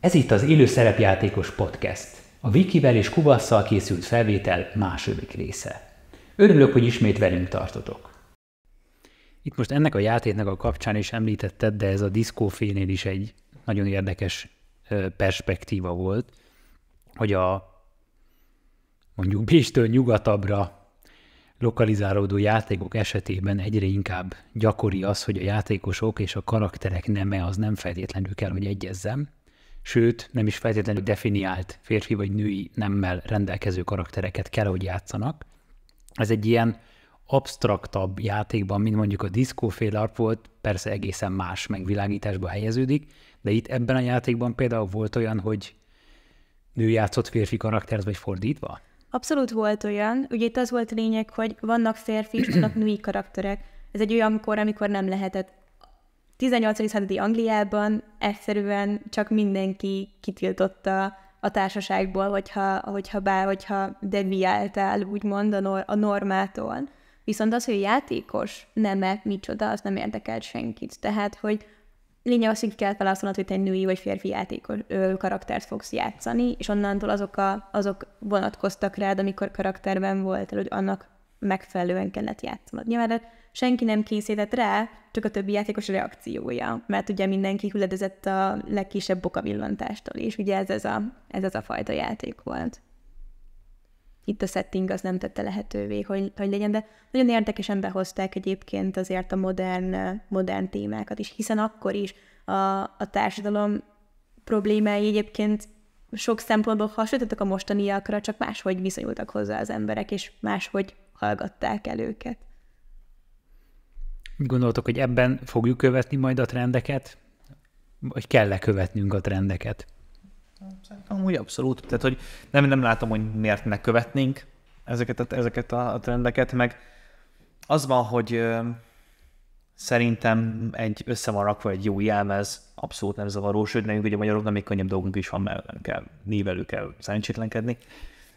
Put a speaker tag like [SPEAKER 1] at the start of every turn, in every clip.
[SPEAKER 1] Ez itt az Élő Szerepjátékos Podcast, a Vikivel és Kubasszal készült felvétel második része. Örülök, hogy ismét velünk tartotok. Itt most ennek a játéknak a kapcsán is említetted, de ez a diszkófénél is egy nagyon érdekes perspektíva volt, hogy a mondjuk Béstől nyugatabbra lokalizálódó játékok esetében egyre inkább gyakori az, hogy a játékosok és a karakterek neme az nem feltétlenül kell, hogy egyezzem, sőt nem is feltétlenül definiált férfi vagy női nemmel rendelkező karaktereket kell, hogy játszanak. Ez egy ilyen absztraktabb játékban, mint mondjuk a diszkóféle arp volt, persze egészen más megvilágításba helyeződik, de itt ebben a játékban például volt olyan, hogy nő játszott férfi karaktert, vagy fordítva?
[SPEAKER 2] Abszolút volt olyan. Ugye itt az volt a lényeg, hogy vannak férfi és vannak női karakterek. Ez egy olyan kor, amikor nem lehetett 18. századi Angliában egyszerűen csak mindenki kitiltotta a társaságból, hogyha, hogyha bár, hogyha deviáltál, úgymond a, nor- a normától. Viszont az, hogy játékos neme micsoda, az nem érdekelt senkit. Tehát, hogy lényeg az, hogy ki kellett hogy te női vagy férfi játékos, ö, karaktert fogsz játszani, és onnantól azok, a, azok vonatkoztak rád, amikor karakterben voltál, hogy annak megfelelően kellett játszanod. Nyilván senki nem készített rá, csak a többi játékos reakciója, mert ugye mindenki hüledezett a legkisebb bokavillantástól, és ugye ez, ez, a, ez az a fajta játék volt. Itt a setting az nem tette lehetővé, hogy, hogy legyen, de nagyon érdekesen behozták egyébként azért a modern, modern témákat is, hiszen akkor is a, a társadalom problémái egyébként sok szempontból hasonlítottak a mostaniakra, csak máshogy viszonyultak hozzá az emberek, és máshogy hallgatták el őket.
[SPEAKER 1] Gondoltok, hogy ebben fogjuk követni majd a trendeket? Vagy kell-e követnünk a trendeket? Hát,
[SPEAKER 3] amúgy abszolút. Tehát, hogy nem, nem látom, hogy miért ne követnénk ezeket a, ezeket a, trendeket, meg az van, hogy szerintem egy össze van rakva egy jó jelmez, abszolút nem zavaró, sőt, nekünk ugye magyaroknak még könnyebb dolgunk is van, mert nem kell, névelő kell szerencsétlenkedni.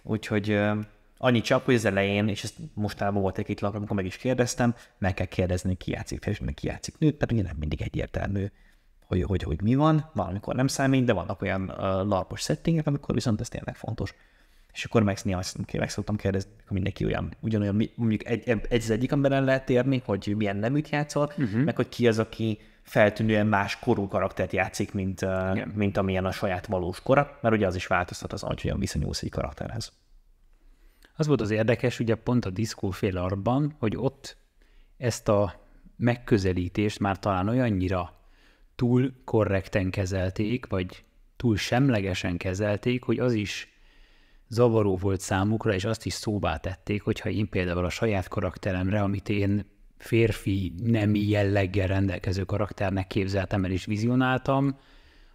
[SPEAKER 3] Úgyhogy ö, Annyi csak, hogy az elején, és ezt mostában volt egy két amikor meg is kérdeztem, meg kell kérdezni, ki játszik és meg ki játszik nőt, pedig nem mindig egyértelmű, hogy, hogy, hogy mi van, valamikor nem számít, de vannak olyan uh, larpos settingek, amikor viszont ez tényleg fontos. És akkor meg, meg szoktam kérdezni, hogy mindenki olyan, ugyanolyan, mondjuk egy, egy az egyik emberen lehet érni, hogy milyen neműt játszol, uh-huh. meg hogy ki az, aki feltűnően más korú karaktert játszik, mint, mint amilyen a saját valós
[SPEAKER 1] kora, mert ugye az is változtat az, hogy hogyan viszonyulsz egy karakterhez. Az volt az érdekes, ugye pont a diszkófél arban, hogy ott ezt a megközelítést már talán olyannyira túl korrekten kezelték, vagy túl semlegesen kezelték, hogy az is zavaró volt számukra, és azt is szóvá tették, hogyha én például a saját karakteremre, amit én férfi nemi jelleggel rendelkező karakternek képzeltem el és vizionáltam,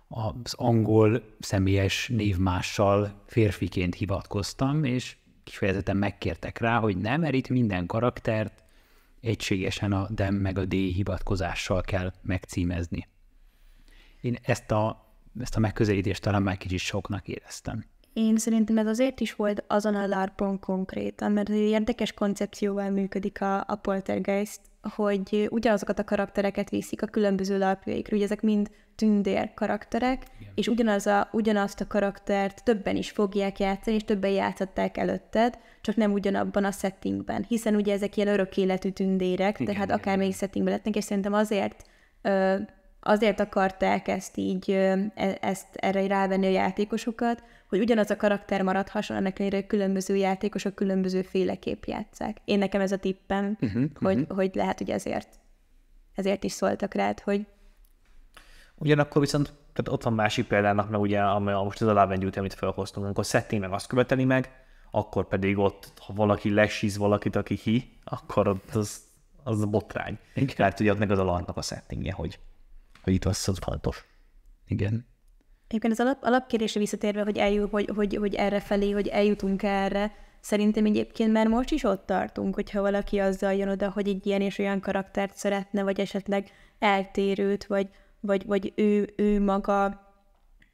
[SPEAKER 1] az angol személyes névmással férfiként hivatkoztam, és kifejezetten megkértek rá, hogy nem, mert itt minden karaktert egységesen a dem meg a d hivatkozással kell megcímezni. Én ezt a, ezt a megközelítést talán már kicsit soknak éreztem.
[SPEAKER 2] Én szerintem ez azért is volt azon a larpon konkrétan, mert egy érdekes koncepcióval működik a, a poltergeist, hogy ugyanazokat a karaktereket viszik a különböző larpjaikra, ugye ezek mind tündér karakterek, Igen. és ugyanaz a, ugyanazt a karaktert többen is fogják játszani, és többen játszották előtted, csak nem ugyanabban a settingben. Hiszen ugye ezek ilyen örök életű tündérek, Igen, tehát akármelyik settingben lettnek, és szerintem azért ö, azért akarták ezt így, e, ezt erre rávenni a játékosokat, hogy ugyanaz a karakter maradhasson, ennek ellenére különböző játékosok különböző féleképp játszák. Én nekem ez a tippem, uh-huh, hogy, uh-huh. hogy lehet, hogy ezért ezért is szóltak rád, hogy
[SPEAKER 3] Ugyanakkor viszont tehát ott van másik példának, mert ugye amely most az alávengyűlt, amit felhoztunk, amikor szetting meg azt követeli meg, akkor pedig ott, ha valaki lesíz valakit, aki hi, akkor ott az, az a botrány. Igen. Mert ugye ott meg az alarmnak a settingje, hogy, hogy itt az, az fontos. Igen.
[SPEAKER 2] Egyébként az alap, alapkérdésre visszatérve, hogy, eljut, hogy, hogy, hogy erre felé, hogy eljutunk erre, szerintem egyébként már most is ott tartunk, hogyha valaki azzal jön oda, hogy egy ilyen és olyan karaktert szeretne, vagy esetleg eltérőt, vagy vagy, vagy ő, ő maga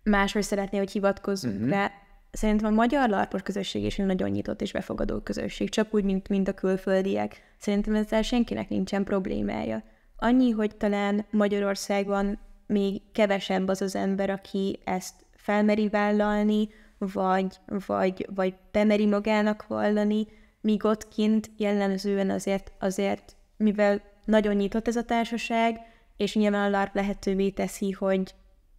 [SPEAKER 2] máshogy szeretné, hogy hivatkozzunk uh-huh. rá. Szerintem a magyar larpos közösség is egy nagyon nyitott és befogadó közösség, csak úgy, mint, mint a külföldiek. Szerintem ezzel senkinek nincsen problémája. Annyi, hogy talán Magyarországon még kevesebb az az ember, aki ezt felmeri vállalni, vagy, vagy, vagy bemeri magának vallani, míg ott kint jellemzően azért, azért, mivel nagyon nyitott ez a társaság, és nyilván a LARP lehetővé teszi, hogy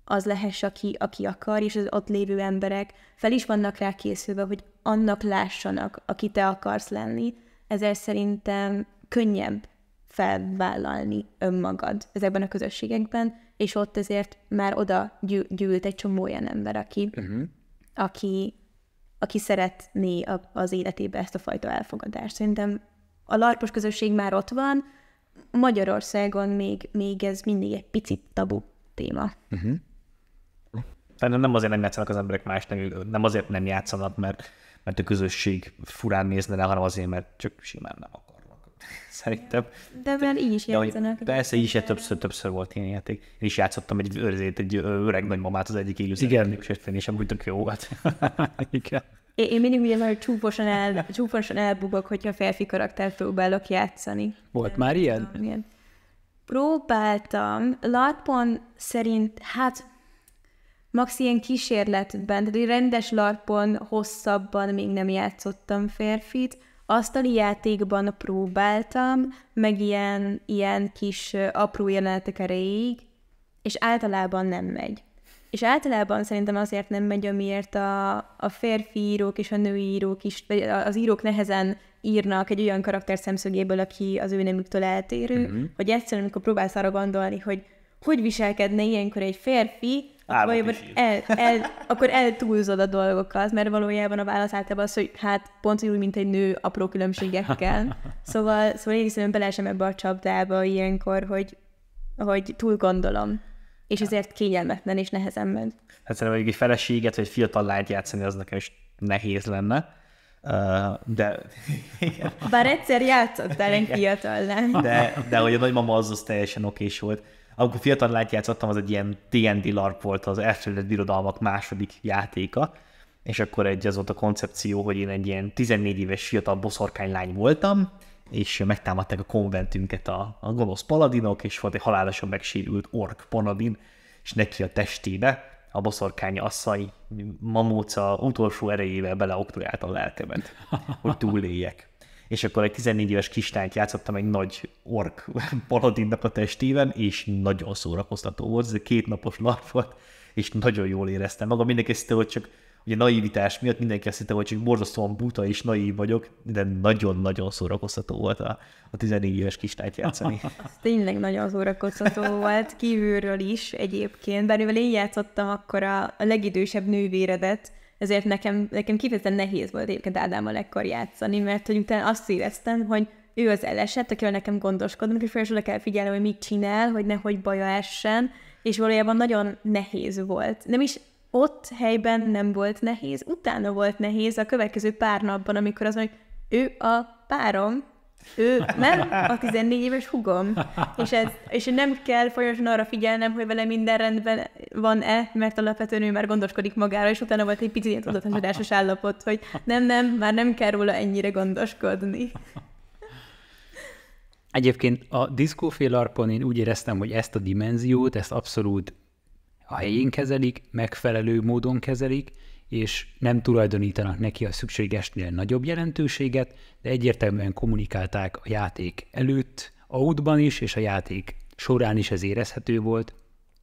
[SPEAKER 2] az lehess, aki, aki akar, és az ott lévő emberek fel is vannak rá készülve, hogy annak lássanak, aki te akarsz lenni, ezért szerintem könnyebb felvállalni önmagad ezekben a közösségekben, és ott ezért már oda gyűlt egy csomó olyan ember, aki, uh-huh. aki, aki szeretné a, az életébe ezt a fajta elfogadást. Szerintem a larpos közösség már ott van, Magyarországon még, még ez mindig egy
[SPEAKER 3] picit tabu téma. Uh-huh. Mhm. Tehát nem azért nem játszanak az emberek más nem, nem azért nem játszanak, mert, mert a közösség furán nézne le, hanem azért, mert csak simán nem akarnak. Szerintem.
[SPEAKER 2] De mert így is játszanak. De,
[SPEAKER 3] persze, így is többször, többször volt ilyen játék. Én is játszottam egy őrzét, egy öreg nagymamát az egyik élő Igen. És én is amúgy
[SPEAKER 1] tök jó volt. Igen.
[SPEAKER 2] Én, én mindig ugye már csúfosan, el, csúfosan elbubok, hogyha férfi karakter próbálok játszani.
[SPEAKER 1] Volt már ilyen? ilyen.
[SPEAKER 2] Próbáltam. Larpon szerint, hát max ilyen kísérletben, tehát egy rendes larpon hosszabban még nem játszottam férfit, asztali játékban próbáltam, meg ilyen, ilyen kis apró jelenetek erejéig, és általában nem megy és általában szerintem azért nem megy, amiért a, a férfi írók és a női írók is, vagy az írók nehezen írnak egy olyan karakter szemszögéből, aki az ő nemüktől eltérő, mm-hmm. hogy egyszerűen, amikor próbálsz arra gondolni, hogy hogy viselkedne ilyenkor egy férfi, vagy el, el, akkor eltúlzod a dolgokat, mert valójában a válasz általában az, hogy hát pont úgy, mint egy nő apró különbségekkel. Szóval, szóval én is beleesem ebbe a csapdába ilyenkor, hogy, hogy túl gondolom és ezért kényelmetlen és nehezen ment.
[SPEAKER 3] Hát szerintem egy feleséget vagy egy fiatal lányt játszani az nekem is nehéz lenne. Uh, de...
[SPEAKER 2] Igen. Bár egyszer játszottál egy fiatal lány. De, de
[SPEAKER 3] hogy a nagymama az, az teljesen okés volt. Amikor fiatal lányt játszottam, az egy ilyen D&D LARP volt, az elfeledett birodalmak második játéka, és akkor egy az volt a koncepció, hogy én egy ilyen 14 éves fiatal boszorkány lány voltam, és megtámadták a konventünket a, a gonosz paladinok, és volt egy halálosan megsérült ork paladin, és neki a testébe a boszorkány asszai mamóca utolsó erejével beleoktorált a lelkemet, hogy túléljek. És akkor egy 14 éves kislányt játszottam egy nagy ork paladinnak a testében, és nagyon szórakoztató volt, ez egy kétnapos lap volt, és nagyon jól éreztem magam. Mindenki ezt hogy csak ugye naivitás miatt mindenki azt hitte, hogy csak borzasztóan buta és naív vagyok, de nagyon-nagyon szórakoztató volt a, a 14 éves kislányt játszani. Ez
[SPEAKER 2] tényleg nagyon szórakoztató volt, kívülről is egyébként, bár mivel én játszottam akkor a, a legidősebb nővéredet, ezért nekem, nekem kifejezetten nehéz volt egyébként Ádámmal ekkor játszani, mert hogy utána azt éreztem, hogy ő az elesett, akivel nekem gondoskodnak, és főleg kell figyelni, hogy mit csinál, hogy nehogy baja essen, és valójában nagyon nehéz volt. Nem is ott helyben nem volt nehéz, utána volt nehéz a következő pár napban, amikor az, hogy ő a párom, ő nem a 14 éves hugom. És, ez, és nem kell folyamatosan arra figyelnem, hogy vele minden rendben van-e, mert alapvetően ő már gondoskodik magára, és utána volt egy picit ilyen tudatosodásos állapot, hogy nem, nem, már nem kell róla ennyire gondoskodni.
[SPEAKER 1] Egyébként a diszkófélarpon én úgy éreztem, hogy ezt a dimenziót, ezt abszolút a helyén kezelik, megfelelő módon kezelik, és nem tulajdonítanak neki a szükségesnél nagyobb jelentőséget, de egyértelműen kommunikálták a játék előtt, outban is, és a játék során is ez érezhető volt,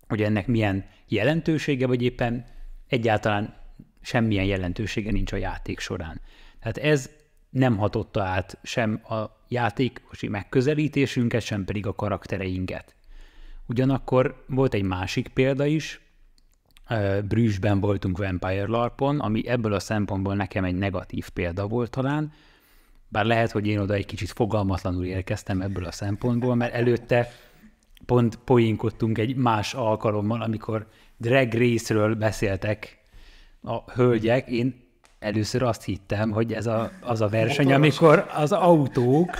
[SPEAKER 1] hogy ennek milyen jelentősége, vagy éppen egyáltalán semmilyen jelentősége nincs a játék során. Tehát ez nem hatotta át sem a játékosi megközelítésünket, sem pedig a karaktereinket. Ugyanakkor volt egy másik példa is, Brüsszben voltunk Vampire Larpon, ami ebből a szempontból nekem egy negatív példa volt talán, bár lehet, hogy én oda egy kicsit fogalmatlanul érkeztem ebből a szempontból, mert előtte pont poénkodtunk egy más alkalommal, amikor drag részről beszéltek a hölgyek, én először azt hittem, hogy ez a, az a verseny, Motoros. amikor az autók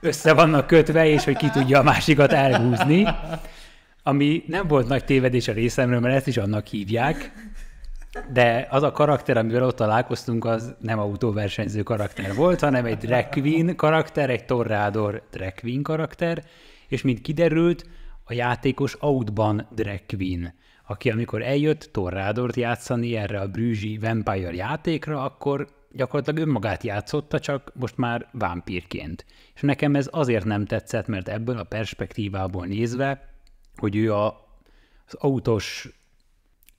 [SPEAKER 1] össze vannak kötve, és hogy ki tudja a másikat elhúzni ami nem volt nagy tévedés a részemről, mert ezt is annak hívják, de az a karakter, amivel ott találkoztunk, az nem autóversenyző karakter volt, hanem egy drag queen karakter, egy torrádor drag queen karakter, és mint kiderült, a játékos outban drag queen, aki amikor eljött torrádort játszani erre a brűzsi vampire játékra, akkor gyakorlatilag önmagát játszotta, csak most már vámpírként. És nekem ez azért nem tetszett, mert ebből a perspektívából nézve hogy ő a, az autós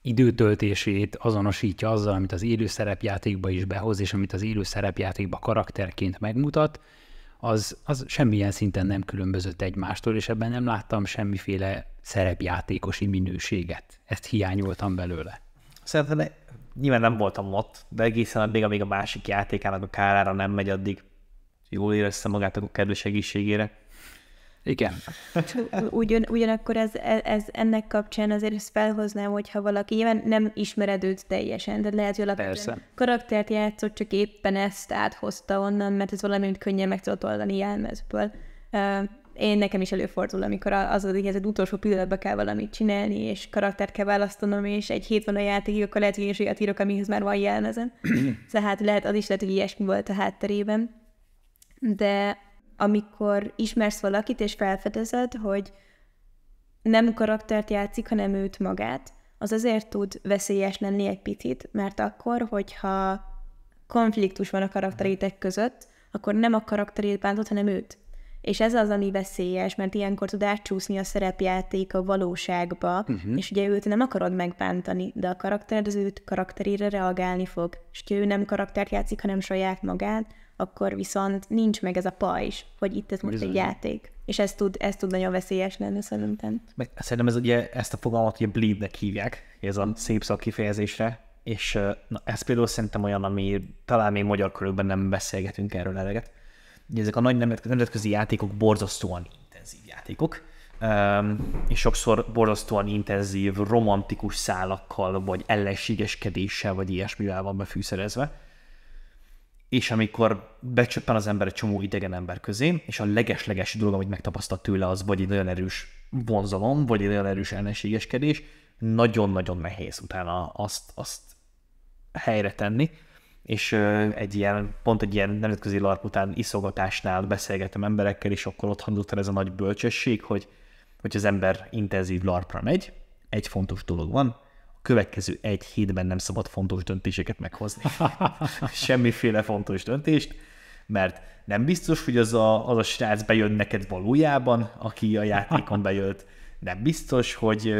[SPEAKER 1] időtöltését azonosítja azzal, amit az élő szerepjátékba is behoz, és amit az élő szerepjátékba karakterként megmutat, az, az semmilyen szinten nem különbözött egymástól, és ebben nem láttam semmiféle szerepjátékosi minőséget. Ezt hiányoltam belőle. Szerintem
[SPEAKER 3] nyilván nem voltam ott, de egészen addig, amíg a másik játékának a kárára nem megy, addig jól érezte magát a kedves egészségére. Igen.
[SPEAKER 2] Ugyan, ugyanakkor ez, ez, ennek kapcsán azért ezt felhoznám, hogyha valaki nyilván nem ismered őt teljesen, de lehet, hogy alapvetően karaktert játszott, csak éppen ezt áthozta onnan, mert ez valami, amit könnyen meg tudott oldani jelmezből. Én nekem is előfordul, amikor az az az utolsó pillanatban kell valamit csinálni, és karaktert kell választanom, és egy hét van a játékig, akkor lehet, hogy én is olyat írok, amihez már van jelmezem. Tehát lehet, az is lehet, hogy ilyesmi volt a hátterében. De amikor ismersz valakit, és felfedezed, hogy nem karaktert játszik, hanem őt magát, az azért tud veszélyes lenni egy picit, mert akkor, hogyha konfliktus van a karakterétek között, akkor nem a karakterét bántod, hanem őt. És ez az, ami veszélyes, mert ilyenkor tud átcsúszni a szerepjáték a valóságba, uh-huh. és ugye őt nem akarod megbántani, de a karaktered az őt karakterére reagálni fog. És ő nem karaktert játszik, hanem saját magát, akkor viszont nincs meg ez a pajzs, hogy itt ez most Bizony. egy játék. És ez tud, ez tud nagyon veszélyes lenni szerintem.
[SPEAKER 3] Meg szerintem ez ugye, ezt a fogalmat ugye bleednek hívják, ez a szép szak kifejezésre, és na, ez például szerintem olyan, ami talán még magyar körülben nem beszélgetünk erről eleget. Ugye ezek a nagy nemzetközi játékok borzasztóan intenzív játékok, és sokszor borzasztóan intenzív, romantikus szálakkal, vagy ellenségeskedéssel, vagy ilyesmivel van befűszerezve és amikor becsöppen az ember egy csomó idegen ember közé, és a leges-leges dolog, amit megtapasztalt tőle, az vagy egy nagyon erős vonzalom, vagy egy nagyon erős ellenségeskedés, nagyon-nagyon nehéz utána azt, azt helyre tenni, és egy ilyen, pont egy ilyen nemzetközi larp után iszogatásnál beszélgetem emberekkel, és akkor ott hangzott el ez a nagy bölcsesség, hogy, hogy az ember intenzív larpra megy, egy fontos dolog van, következő egy hétben nem szabad fontos döntéseket meghozni. Semmiféle fontos döntést, mert nem biztos, hogy az a, az a srác bejön neked valójában, aki a játékon bejött. Nem biztos, hogy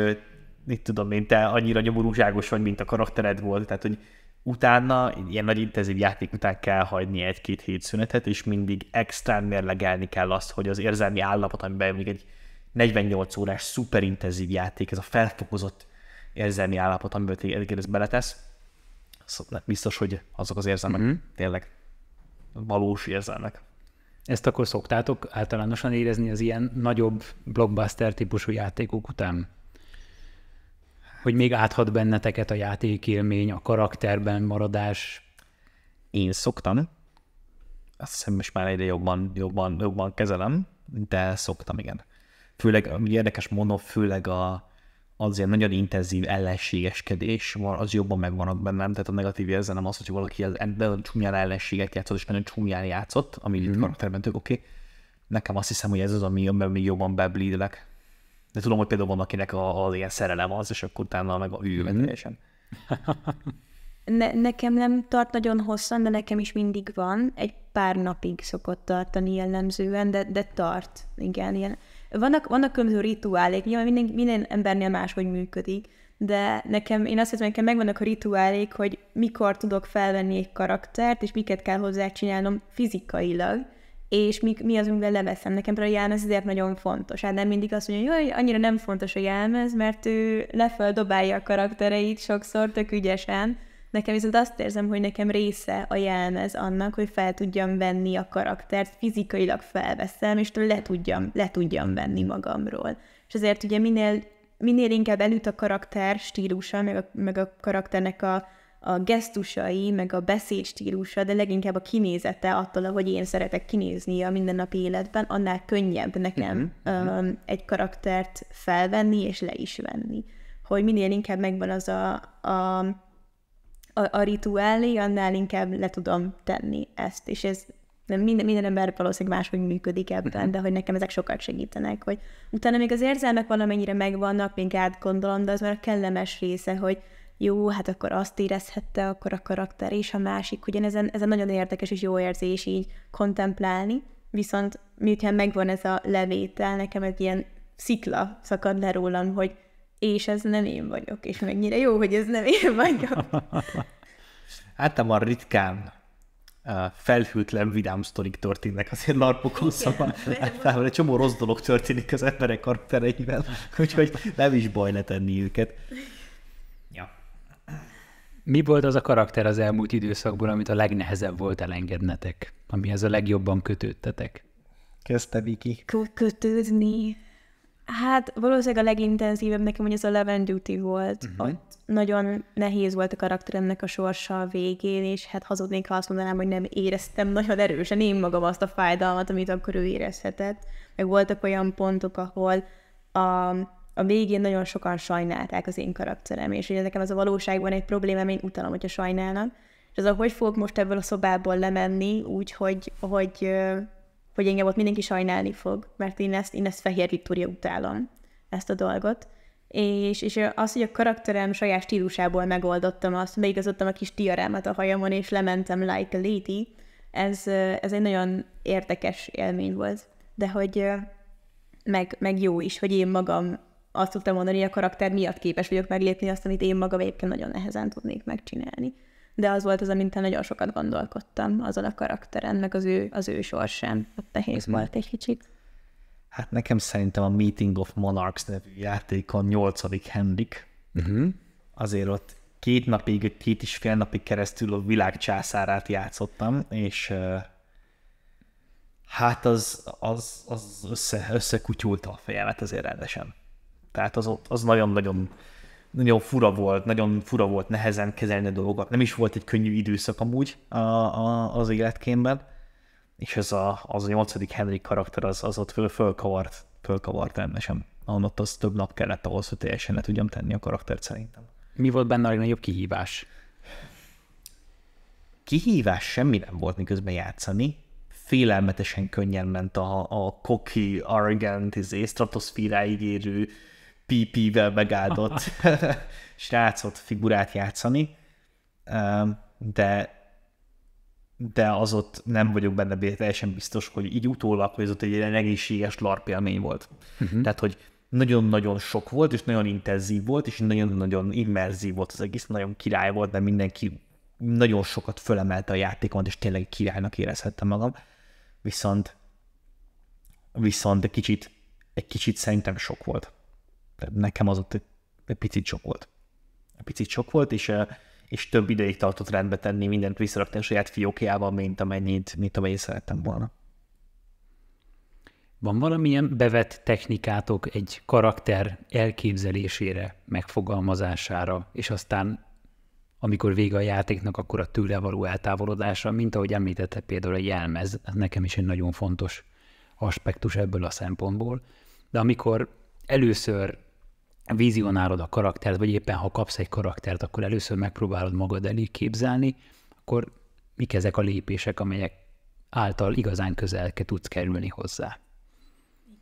[SPEAKER 3] mit tudom én, te annyira nyomorúságos vagy, mint a karaktered volt, tehát hogy utána, ilyen nagy intenzív játék után kell hagyni egy-két hét szünetet, és mindig extrán mérlegelni kell azt, hogy az érzelmi állapot, amiben mondjuk egy 48 órás szuperintenzív játék, ez a felfokozott érzelmi állapot, amiből téged beletesz, szóval biztos, hogy azok az érzelmek mm-hmm. tényleg valós érzelmek.
[SPEAKER 1] Ezt akkor szoktátok általánosan érezni az ilyen nagyobb blockbuster típusú játékok után? Hogy még áthat benneteket a játékélmény, a karakterben maradás? Én szoktam. Azt hiszem, most már egyre
[SPEAKER 3] jobban, jobban, jobban kezelem, de szoktam, igen. Főleg, ami érdekes mondom, főleg a, azért nagyon intenzív ellenségeskedés van, az jobban megvan ott bennem, tehát a negatív érzelem az, hogy valaki ebben csúnyán ellenséget játszott, és nagyon csúnyán játszott, ami mm-hmm. karakterben tök oké. Okay. Nekem azt hiszem, hogy ez az, ami jobban, még jobban beblídlek. De tudom, hogy például van, akinek a, a ilyen szerelem az, és akkor utána meg a hű mm-hmm.
[SPEAKER 2] ne, nekem nem tart nagyon hosszan, de nekem is mindig van. Egy pár napig szokott tartani jellemzően, de, de tart. Igen, ilyen vannak, vannak különböző rituálék, nyilván minden, minden embernél máshogy működik, de nekem, én azt hiszem, nekem megvannak a rituálék, hogy mikor tudok felvenni egy karaktert, és miket kell hozzá csinálnom fizikailag, és mi, mi az, amivel leveszem. Nekem például a jelmez ezért nagyon fontos. Hát nem mindig azt mondja, hogy annyira nem fontos a jelmez, mert ő leföl dobálja a karaktereit sokszor tök ügyesen, Nekem viszont azt érzem, hogy nekem része a jelmez annak, hogy fel tudjam venni a karaktert, fizikailag felveszem, és le tudjam, le tudjam venni magamról. És azért ugye minél, minél inkább elüt a karakter stílusa, meg a, meg a karakternek a, a gesztusai, meg a beszéd stílusa, de leginkább a kinézete attól, ahogy én szeretek kinézni a mindennapi életben, annál könnyebb nekem mm-hmm. um, egy karaktert felvenni és le is venni. Hogy minél inkább megvan az a, a a, a rituálé, annál inkább le tudom tenni ezt, és ez nem minden, minden ember valószínűleg máshogy működik ebben, mhm. de hogy nekem ezek sokat segítenek, hogy utána még az érzelmek valamennyire megvannak, még átgondolom, de az már a kellemes része, hogy jó, hát akkor azt érezhette, akkor a karakter és a másik, ugye ezen, ezen nagyon érdekes és jó érzés így kontemplálni, viszont miután megvan ez a levétel, nekem egy ilyen szikla szakad le rólam, hogy és ez nem én vagyok, és mennyire jó, hogy ez nem én vagyok.
[SPEAKER 3] Általában ritkán uh, felhűtlen vidám sztorik történnek azért larpokon szabad. Általában hát egy csomó rossz dolog történik az emberek karaktereivel, úgyhogy
[SPEAKER 1] nem is baj letenni őket. Ja. Mi volt az a karakter az elmúlt időszakból, amit a legnehezebb volt elengednetek? Amihez a legjobban kötődtetek? Kezdte Viki. Kötődni.
[SPEAKER 2] Hát valószínűleg a legintenzívebb nekem hogy ez a Love and Duty volt. Uh-huh. Ott nagyon nehéz volt a karakteremnek a sorsa a végén, és hát hazudnék, ha azt mondanám, hogy nem éreztem nagyon erősen én magam azt a fájdalmat, amit akkor ő érezhetett. Meg voltak olyan pontok, ahol a, a végén nagyon sokan sajnálták az én karakterem, és ugye nekem ez a valóságban egy problémám, én utalom, hogyha sajnálnak. És az, hogy fogok most ebből a szobából lemenni, úgy, hogy, hogy hogy engem ott mindenki sajnálni fog, mert én ezt, én ezt Fehér Viktória utálom, ezt a dolgot. És, és az, hogy a karakterem saját stílusából megoldottam azt, beigazottam a kis tiarámat a hajamon, és lementem like a lady, ez, ez egy nagyon érdekes élmény volt. De hogy meg, meg jó is, hogy én magam azt tudtam mondani, hogy a karakter miatt képes vagyok meglépni azt, amit én magam éppen nagyon nehezen tudnék megcsinálni de az volt az, amint nagyon sokat gondolkodtam azon a karakteren, meg az ő, az ő sorsán. Ott nehéz Ez mhm. volt egy kicsit.
[SPEAKER 3] Hát nekem szerintem a Meeting of Monarchs nevű játékon nyolcadik Henrik. Uh-huh. Azért ott két napig, két is fél napig keresztül a világ császárát játszottam, és uh, hát az, az, az össze, összekutyulta a fejemet azért rendesen. Tehát az, az nagyon-nagyon nagyon fura volt, nagyon fura volt nehezen kezelni a dolgokat. Nem is volt egy könnyű időszak amúgy a, a, az életkémben, és ez a, az a nyolcadik Henry karakter az, az ott föl, fölkavart, fölkavart rendesen. Ott az több nap kellett ahhoz, hogy teljesen le tudjam tenni a karaktert szerintem. Mi volt benne a legnagyobb kihívás? Kihívás semmi nem volt, miközben játszani. Félelmetesen könnyen ment a, a koki, arrogant, izé, stratoszféráig érő, PP-vel megáldott srácot, figurát játszani, de de az ott nem vagyok benne teljesen biztos, hogy így utólag, hogy ez ott egy ilyen egészséges LARP élmény volt. Uh-huh. Tehát, hogy nagyon-nagyon sok volt, és nagyon intenzív volt, és nagyon-nagyon immerzív volt az egész, nagyon király volt, mert mindenki nagyon sokat fölemelte a játékomat, és tényleg királynak érezhettem magam. Viszont, viszont egy kicsit, egy kicsit szerintem sok volt nekem az ott egy picit sok volt. Egy picit sok volt, és, eh, és több ideig
[SPEAKER 1] tartott rendbe tenni mindent visszarakni a saját fiókjával, mint amennyit, mint amennyit szerettem volna. Van valamilyen bevett technikátok egy karakter elképzelésére, megfogalmazására, és aztán amikor vége a játéknak, akkor a tőle való eltávolodása, mint ahogy említette például a jelmez, ez nekem is egy nagyon fontos aspektus ebből a szempontból, de amikor először vizionálod a karaktert, vagy éppen ha kapsz egy karaktert, akkor először megpróbálod magad elé képzelni, akkor mik ezek a lépések, amelyek által igazán közel tudsz kerülni hozzá.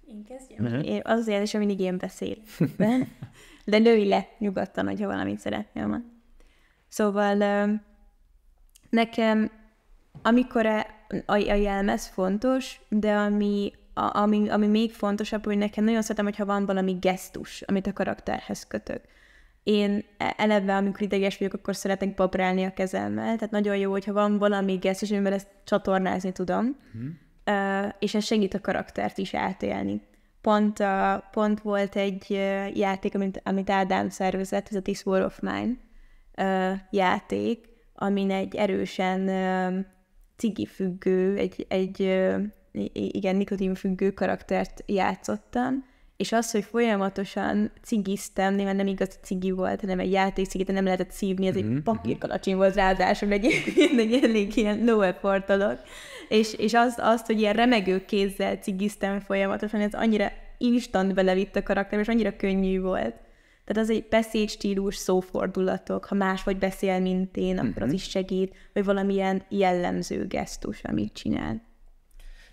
[SPEAKER 2] Én kezdjem? mm Én az érzés, hogy mindig én beszélek. De női le nyugodtan, hogyha valamit szeretnél. Szóval nekem, amikor e- a, a jelmez fontos, de ami ami, ami még fontosabb, hogy nekem nagyon szeretem, hogyha van valami gesztus, amit a karakterhez kötök. Én e, eleve, amikor ideges vagyok, akkor szeretek babrálni a kezemmel, tehát nagyon jó, hogyha van valami gesztus, amivel ezt csatornázni tudom, mm. uh, és ez segít a karaktert is átélni. Pont, uh, pont volt egy uh, játék, amit, amit Ádám szervezett, ez a This War of Mine uh, játék, amin egy erősen uh, cigi függő, egy, egy uh, igen, nikotinfüggő karaktert játszottam, és az, hogy folyamatosan cigiztem, nyilván nem igaz, cigi volt, hanem egy játékcigi, de nem lehetett szívni, ez mm-hmm. egy mhm, papírkalacsin mhm. volt ráadásul, egy, egy elég ilyen low effort dolog. És, és az, azt, hogy ilyen remegő kézzel cigiztem folyamatosan, ez annyira instant belevitt a karakter, és annyira könnyű volt. Tehát az egy beszéd stílus, szófordulatok, ha más vagy beszél, mint én, akkor uh-huh. az mhm. is segít, vagy valamilyen jellemző gesztus, amit csinál.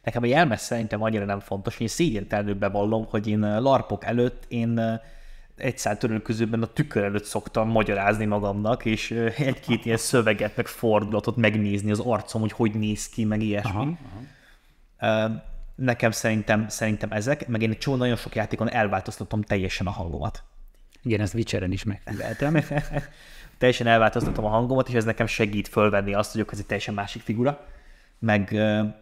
[SPEAKER 3] Nekem a jelmez szerintem annyira nem fontos, hogy én szégyentelenül bevallom, hogy én eh, larpok előtt én eh, egyszer törölközőben a tükör előtt szoktam magyarázni magamnak, és eh, egy-két ilyen szöveget, meg fordulatot megnézni az arcom, hogy hogy néz ki, meg ilyesmi. Aha, aha. Nekem szerintem, szerintem ezek, meg én egy csomó nagyon sok játékon elváltoztatom teljesen a hangomat. Igen, ezt vicseren is megfigyeltem. teljesen elváltoztatom a hangomat, és ez nekem segít fölvenni azt, hogy ez egy teljesen másik figura meg,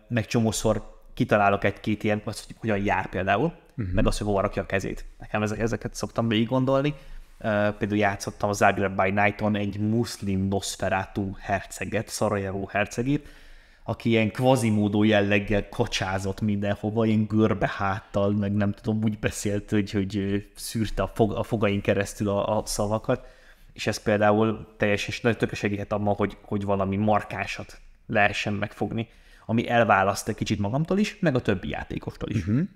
[SPEAKER 3] meg csomószor kitalálok egy-két ilyen, azt, hogy hogyan jár például, uh-huh. meg azt, hogy hova rakja a kezét. Nekem ezek, ezeket szoktam végig gondolni. Uh, például játszottam az Ábjörn by Nighton egy muszlim Nosferatu herceget, Sarajevo hercegét, aki ilyen kvazimódó jelleggel kocsázott mindenhova, ilyen görbe háttal, meg nem tudom, úgy beszélt, hogy, hogy szűrte a, fog, a fogain keresztül a, a szavakat, és ez például teljesen tökre segíthet abban, hogy, hogy valami markásat lehessen megfogni, ami elválaszt egy kicsit magamtól is, meg a többi játékostól is. Uh-huh.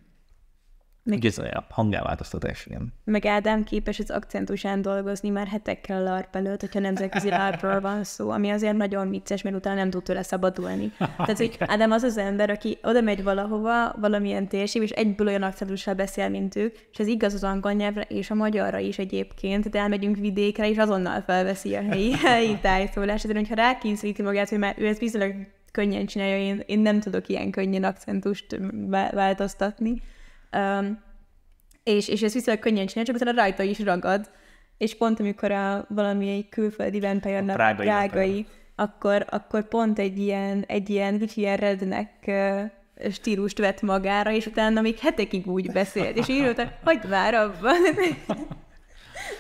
[SPEAKER 3] Gizaja, hangjáváltoztatás, igen.
[SPEAKER 2] Meg Ádám képes az akcentusán dolgozni már hetekkel a LARP előtt, hogyha nemzetközi larp van szó, ami azért nagyon vicces, mert utána nem tud tőle szabadulni. Tehát, hogy Ádám az az ember, aki oda megy valahova, valamilyen térség, és egyből olyan akcentussal beszél, mint ők, és ez igaz az angol nyelvre és a magyarra is egyébként, tehát elmegyünk vidékre, és azonnal felveszi a helyi, helyi tájszólás. Ezért, hogyha rákényszeríti magát, hogy már ő ezt bizonyos könnyen csinálja, én, én nem tudok ilyen könnyen akcentust változtatni Um, és, és ez viszonylag könnyen csinálja, csak utána rajta is ragad. És pont amikor a egy külföldi eventbe jön a prágai, prágai akkor, akkor pont egy ilyen, egy ilyen kicsi ilyen rednek stílust vett magára, és utána még hetekig úgy beszélt, és írta, hogy már abban.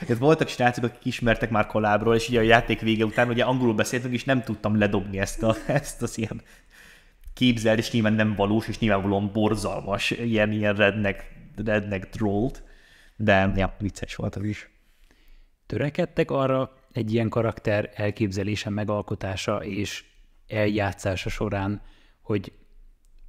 [SPEAKER 3] Tehát voltak srácok, akik ismertek már kolábról, és ugye a játék vége után ugye angolul beszéltünk, és nem tudtam ledobni ezt, a, ezt az ilyen képzel, és nyilván nem valós, és nyilvánvalóan borzalmas ilyen, ilyen rednek, rednek trollt, de ja, vicces
[SPEAKER 1] volt az is. Törekedtek arra egy ilyen karakter elképzelése, megalkotása és eljátszása során, hogy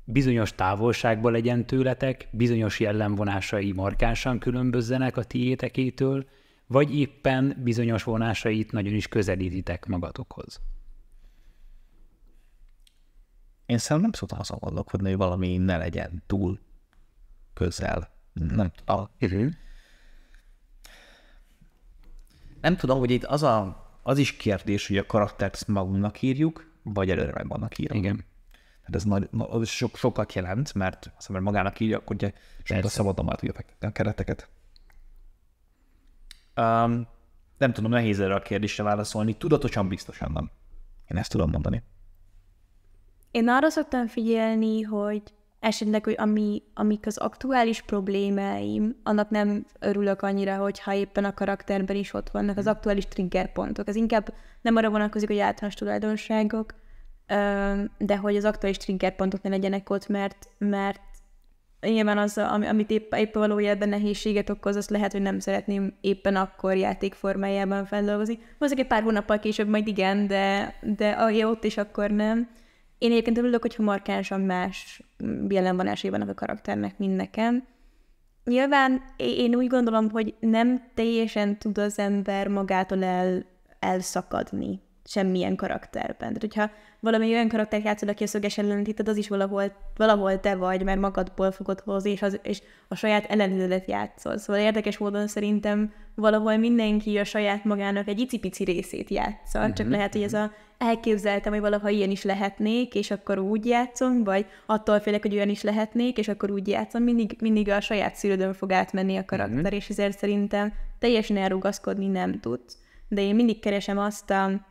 [SPEAKER 1] bizonyos távolságban legyen tőletek, bizonyos jellemvonásai markánsan különbözzenek a tiétekétől, vagy éppen bizonyos vonásait nagyon is közelítitek magatokhoz
[SPEAKER 3] én szerintem nem szoktam azon gondolkodni, hogy valami ne legyen túl közel. Nem tudom. Mhm. Nem tudom, hogy itt az, a, az is kérdés, hogy a karaktert magunknak írjuk, vagy előre meg vannak írva. Igen. Hát ez nagy, az sok, sokat jelent, mert ha mert magának írja, akkor ugye sokkal szabadon már tudja fektetni a kereteket. Um, nem tudom, nehéz erre a kérdésre válaszolni. Tudatosan biztosan nem. Én ezt tudom mondani.
[SPEAKER 2] Én arra szoktam figyelni, hogy esetleg, hogy ami, amik az aktuális problémáim, annak nem örülök annyira, hogyha éppen a karakterben is ott vannak az mm. aktuális triggerpontok. Ez inkább nem arra vonatkozik, hogy általános tulajdonságok, de hogy az aktuális triggerpontok ne legyenek ott, mert, mert nyilván az, amit épp, épp valójában nehézséget okoz, azt lehet, hogy nem szeretném éppen akkor játékformájában feldolgozni. most egy pár hónappal később majd igen, de, de ott is akkor nem. Én egyébként örülök, hogyha markánsan más jelenvonásai vannak a karakternek, mint nekem. Nyilván én úgy gondolom, hogy nem teljesen tud az ember magától el, elszakadni semmilyen karakterben. Tehát, hogyha valami olyan karakter játszol, aki a szöges ellentéted, az is valahol, valahol te vagy, mert magadból fogod hozni, és, az, és a saját ellentétedet játszol. Szóval érdekes módon szerintem valahol mindenki a saját magának egy icipici részét játszol. Mm-hmm. csak mhm, lehet, hogy ez mhm. a elképzeltem, hogy valaha ilyen is lehetnék, és akkor úgy játszom, vagy attól félek, hogy olyan is lehetnék, és akkor úgy játszom, mindig, mindig a saját szülődön fog átmenni a mhm. karakter, mm-hmm. és ezért szerintem teljesen elrugaszkodni nem tudsz. De én mindig keresem azt a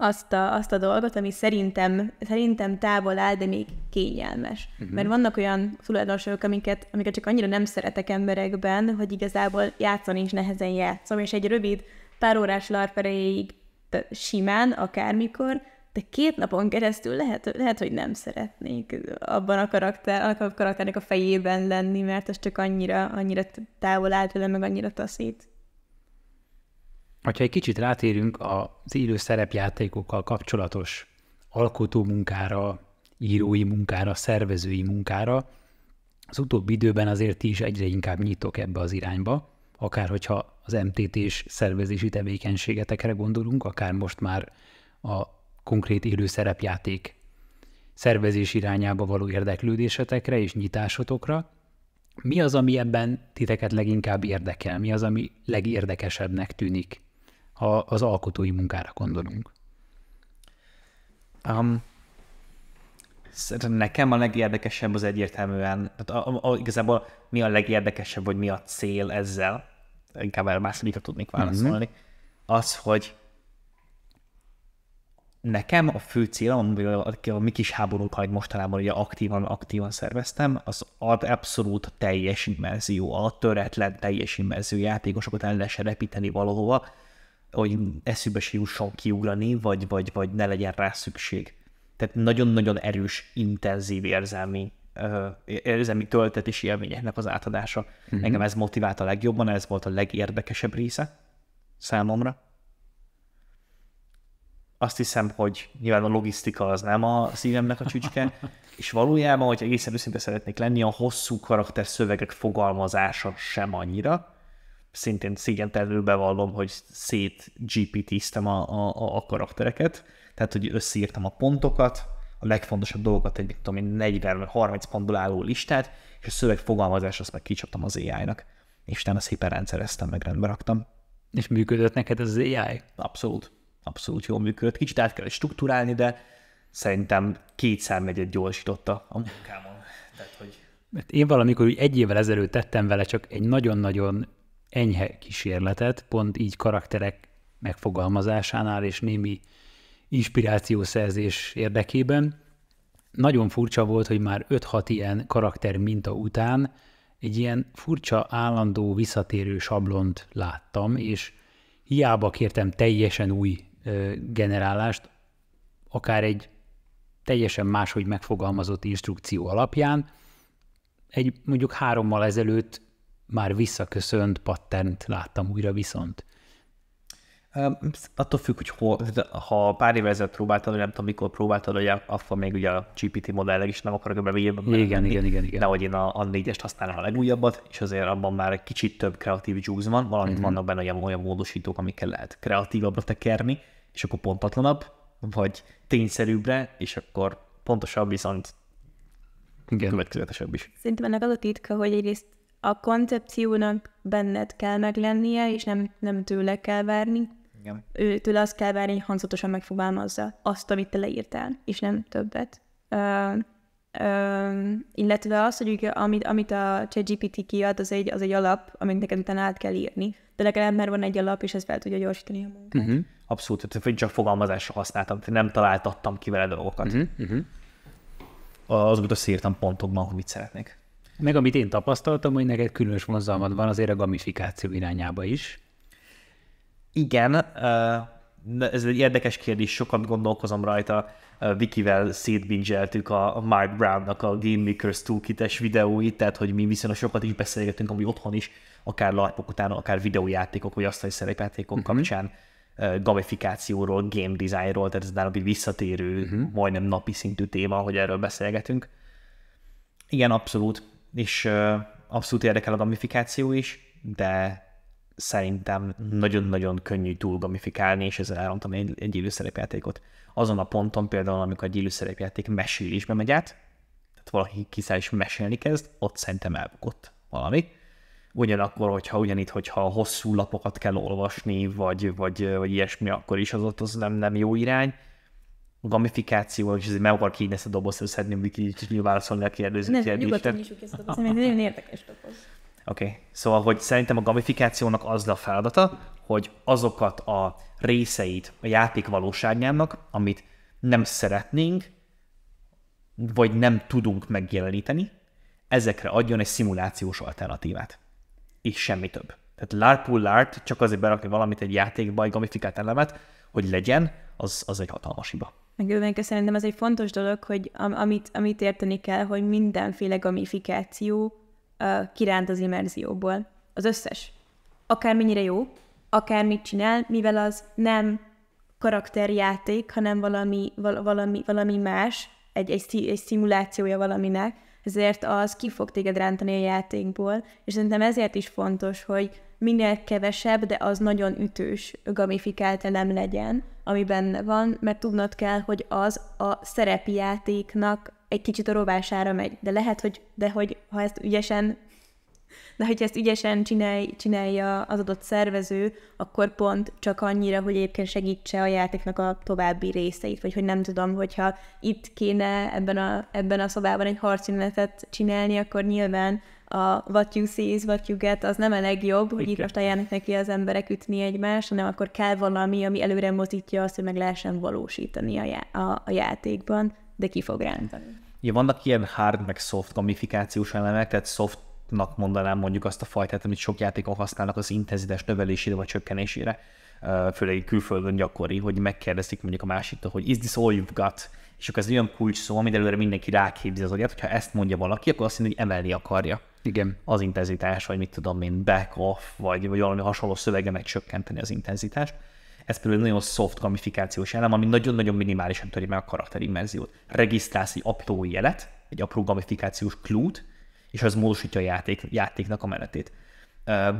[SPEAKER 2] azt a, azt a dolgot, ami szerintem, szerintem távol áll, de még kényelmes. Uh-huh. Mert vannak olyan tulajdonságok, amiket, amiket csak annyira nem szeretek emberekben, hogy igazából játszani is nehezen játszom, és egy rövid pár órás larpereig simán, akármikor, de két napon keresztül lehet, lehet, hogy nem szeretnék abban a, karakter, a karakternek a fejében lenni, mert az csak annyira, annyira távol áll tőlem, meg annyira taszít.
[SPEAKER 1] Ha egy kicsit rátérünk az élő szerepjátékokkal kapcsolatos alkotó munkára, írói munkára, szervezői munkára, az utóbbi időben azért ti is egyre inkább nyitok ebbe az irányba, akár hogyha az MTT-s szervezési tevékenységetekre gondolunk, akár most már a konkrét élő szerepjáték szervezés irányába való érdeklődésetekre és nyitásotokra. Mi az, ami ebben titeket leginkább érdekel? Mi az, ami legérdekesebbnek tűnik? ha az alkotói munkára gondolunk? Um, Szerintem nekem a legérdekesebb az
[SPEAKER 3] egyértelműen, tehát a, a, a, igazából mi a legérdekesebb, vagy mi a cél ezzel, inkább el másodikra tudnék válaszolni, mm-hmm. az, hogy nekem a fő célom, amivel a, a, a mi kis háborúnk, ha mostanában ugye aktívan, aktívan szerveztem, az abszolút teljes immerzió, a töretlen teljes immerzió játékosokat el lehessen repíteni valahova, hogy eszübe se jusson kiugrani, vagy, vagy, vagy ne legyen rá szükség. Tehát nagyon-nagyon erős, intenzív érzelmi érzelmi töltetési élményeknek az átadása. Uh-huh. Engem ez motivált a legjobban, ez volt a legérdekesebb része számomra. Azt hiszem, hogy nyilván a logisztika az nem a szívemnek a csücske, és valójában, hogy egészen őszinte szeretnék lenni, a hosszú karakter szövegek fogalmazása sem annyira, szintén terül bevallom, hogy szét GPT-ztem a, a, a karaktereket, tehát hogy összeírtam a pontokat, a legfontosabb dolgokat, egy tudom én, 40-30 pontból álló listát, és a szöveg fogalmazás azt meg kicsaptam az AI-nak, és utána szépen rendszereztem, meg rendbe raktam. És működött neked az AI? Abszolút, abszolút jól működött. Kicsit át kellett
[SPEAKER 1] struktúrálni, de szerintem kétszer megyet gyorsította a
[SPEAKER 3] munkámon. Tehát, hogy...
[SPEAKER 1] Mert én valamikor úgy egy évvel ezelőtt tettem vele csak egy nagyon-nagyon enyhe kísérletet, pont így karakterek megfogalmazásánál és némi inspirációszerzés érdekében. Nagyon furcsa volt, hogy már 5-6 ilyen karakter minta után egy ilyen furcsa, állandó, visszatérő sablont láttam, és hiába kértem teljesen új ö, generálást, akár egy teljesen máshogy megfogalmazott instrukció alapján, egy mondjuk hárommal ezelőtt már visszaköszönt patternt láttam újra viszont. Attól függ, hogy
[SPEAKER 3] hol, ha pár évvel ezelőtt próbáltad, vagy nem tudom mikor próbáltad, hogy akkor még ugye a GPT modellek is nem akarok ebben mélyebben igen, igen, igen, igen, igen. Nehogy én a, a négyest használom a legújabbat, és azért abban már egy kicsit több kreatív juice van, valamint mm-hmm. vannak benne olyan, olyan módosítók, amikkel lehet kreatívabbra tekerni, és akkor pontatlanabb, vagy tényszerűbbre, és akkor pontosabb, viszont igen. következetesebb is.
[SPEAKER 2] Szerintem ennek az a titka, hogy egyrészt a koncepciónak benned kell meglennie, és nem, nem tőle kell várni. Igen. Őtől azt kell várni, hogy hangzatosan megfogalmazza azt, amit te leírtál, és nem többet. Uh, ö, illetve az, hogy amit, amit a ChatGPT kiad, az egy, az egy alap, amit neked utána át kell írni. De legalább már van egy alap, és ez fel tudja gyorsítani a
[SPEAKER 3] munkát. Uh-huh. Abszolút, tehát hogy csak fogalmazásra használtam, nem
[SPEAKER 1] találtattam ki vele dolgokat. Uh-huh. Mhm,
[SPEAKER 3] mhm. Uh-huh. Azóta szírtam pontokban, hogy mit
[SPEAKER 1] szeretnék. Meg amit én tapasztaltam, hogy neked különös vonzalmad van azért a gamifikáció irányába is. Igen, ez egy érdekes kérdés, sokat gondolkozom
[SPEAKER 3] rajta. Vikivel szétbingeltük a Mike Brown-nak a Game Makers toolkit videóit, tehát hogy mi viszonylag sokat is beszélgetünk, ami otthon is, akár lapok után, akár videójátékok, vagy asztali szerepjátékok uh-huh. kapcsán gamifikációról, game designról, tehát ez nálunk egy visszatérő, uh-huh. majdnem napi szintű téma, hogy erről beszélgetünk. Igen, abszolút és abszolút érdekel a gamifikáció is, de szerintem nagyon-nagyon könnyű túl gamifikálni, és ezzel elrontani egy, egy gyűlőszerepjátékot. Azon a ponton például, amikor a gyűlőszerepjáték mesélésbe megy át, tehát valaki kiszáll és mesélni kezd, ott szerintem elbukott valami. Ugyanakkor, hogyha ugyanitt, hogyha hosszú lapokat kell olvasni, vagy, vagy, vagy ilyesmi, akkor is az ott az nem, nem jó irány, gamifikáció, és ezért meg akar kéne ezt a dobozt összedni, hogy így nyilván válaszolni a kérdőző Nem, nyugodtan nyissuk
[SPEAKER 2] ezt a dobozt, mert nagyon érdekes doboz.
[SPEAKER 3] Oké, okay. szóval, hogy szerintem a gamifikációnak az a feladata, hogy azokat a részeit a játék valóságának, amit nem szeretnénk, vagy nem tudunk megjeleníteni, ezekre adjon egy szimulációs alternatívát. És semmi több. Tehát larpul lárt, csak azért berakni valamit egy játékba, egy gamifikált elemet, hogy legyen, az, az egy hatalmas hiba.
[SPEAKER 2] Meg őnek szerintem ez egy fontos dolog, hogy am- amit, amit érteni kell, hogy mindenféle gamifikáció uh, kiránt az immerzióból. Az összes. Akármennyire jó, akármit csinál, mivel az nem karakterjáték, hanem valami, val- valami, valami más, egy, egy, egy szimulációja valaminek, ezért az ki fog téged rántani a játékból, és szerintem ezért is fontos, hogy minél kevesebb, de az nagyon ütős gamifikált elem legyen, ami benne van, mert tudnod kell, hogy az a szerepi játéknak egy kicsit a rovására megy. De lehet, hogy, de hogy ha ezt ügyesen de hogyha ezt ügyesen csinálj, csinálja az adott szervező, akkor pont csak annyira, hogy egyébként segítse a játéknak a további részeit, vagy hogy nem tudom, hogyha itt kéne ebben a, ebben a szobában egy harcjelenetet csinálni, akkor nyilván a what you see is what you get, az nem a legjobb, hogy itt most ajánlnak neki az emberek ütni egymást, hanem akkor kell valami, ami előre mozítja azt, hogy meg lehessen valósítani a, já- a játékban, de ki fog rántani.
[SPEAKER 3] Ja, vannak ilyen hard meg soft gamifikációs elemek, tehát soft nak mondanám mondjuk azt a fajtát, amit sok játékon használnak az intenzitás növelésére vagy csökkenésére, főleg külföldön gyakori, hogy megkérdezik mondjuk a másiktól, hogy is this all you've got? És akkor ez olyan kulcs szó, amit előre mindenki ráképzi az agyát, hogyha ezt mondja valaki, akkor azt mondja, hogy emelni akarja. Igen. Az intenzitás, vagy mit tudom én, back off, vagy, vagy valami hasonló szövege megcsökkenteni az intenzitást. Ez például nagyon soft gamifikációs elem, ami nagyon-nagyon minimálisan töri meg a karakterimmerziót. Regisztrálsz egy apró jelet, egy apró gamifikációs klút, és az módosítja a játék, játéknak a menetét.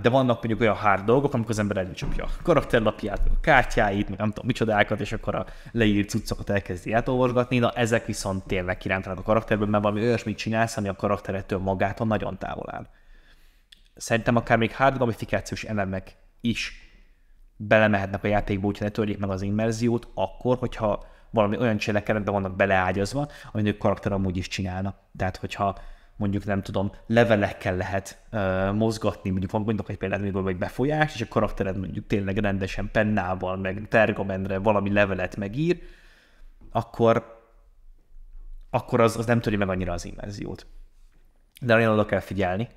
[SPEAKER 3] De vannak mondjuk olyan hard dolgok, amikor az ember előcsapja a karakterlapját, a kártyáit, meg nem tudom micsodákat, és akkor a leírt cuccokat elkezdi átolvasgatni, na ezek viszont tényleg kirántanak a karakterből, mert valami olyasmit csinálsz, ami a karakterettől magától nagyon távol áll. Szerintem akár még hard gamifikációs elemek is belemehetnek a játékba, hogyha ne törjék meg az immerziót, akkor, hogyha valami olyan cselekedetben vannak beleágyazva, amit ők karakter amúgy is csinálna. Tehát, hogyha mondjuk nem tudom, levelekkel lehet uh, mozgatni, mondjuk van mondjuk egy például, mondjuk egy befolyás, és a karaktered mondjuk tényleg rendesen pennával, meg tergamenre valami levelet megír, akkor, akkor az, az nem törje meg annyira az immerziót. De nagyon oda kell figyelni,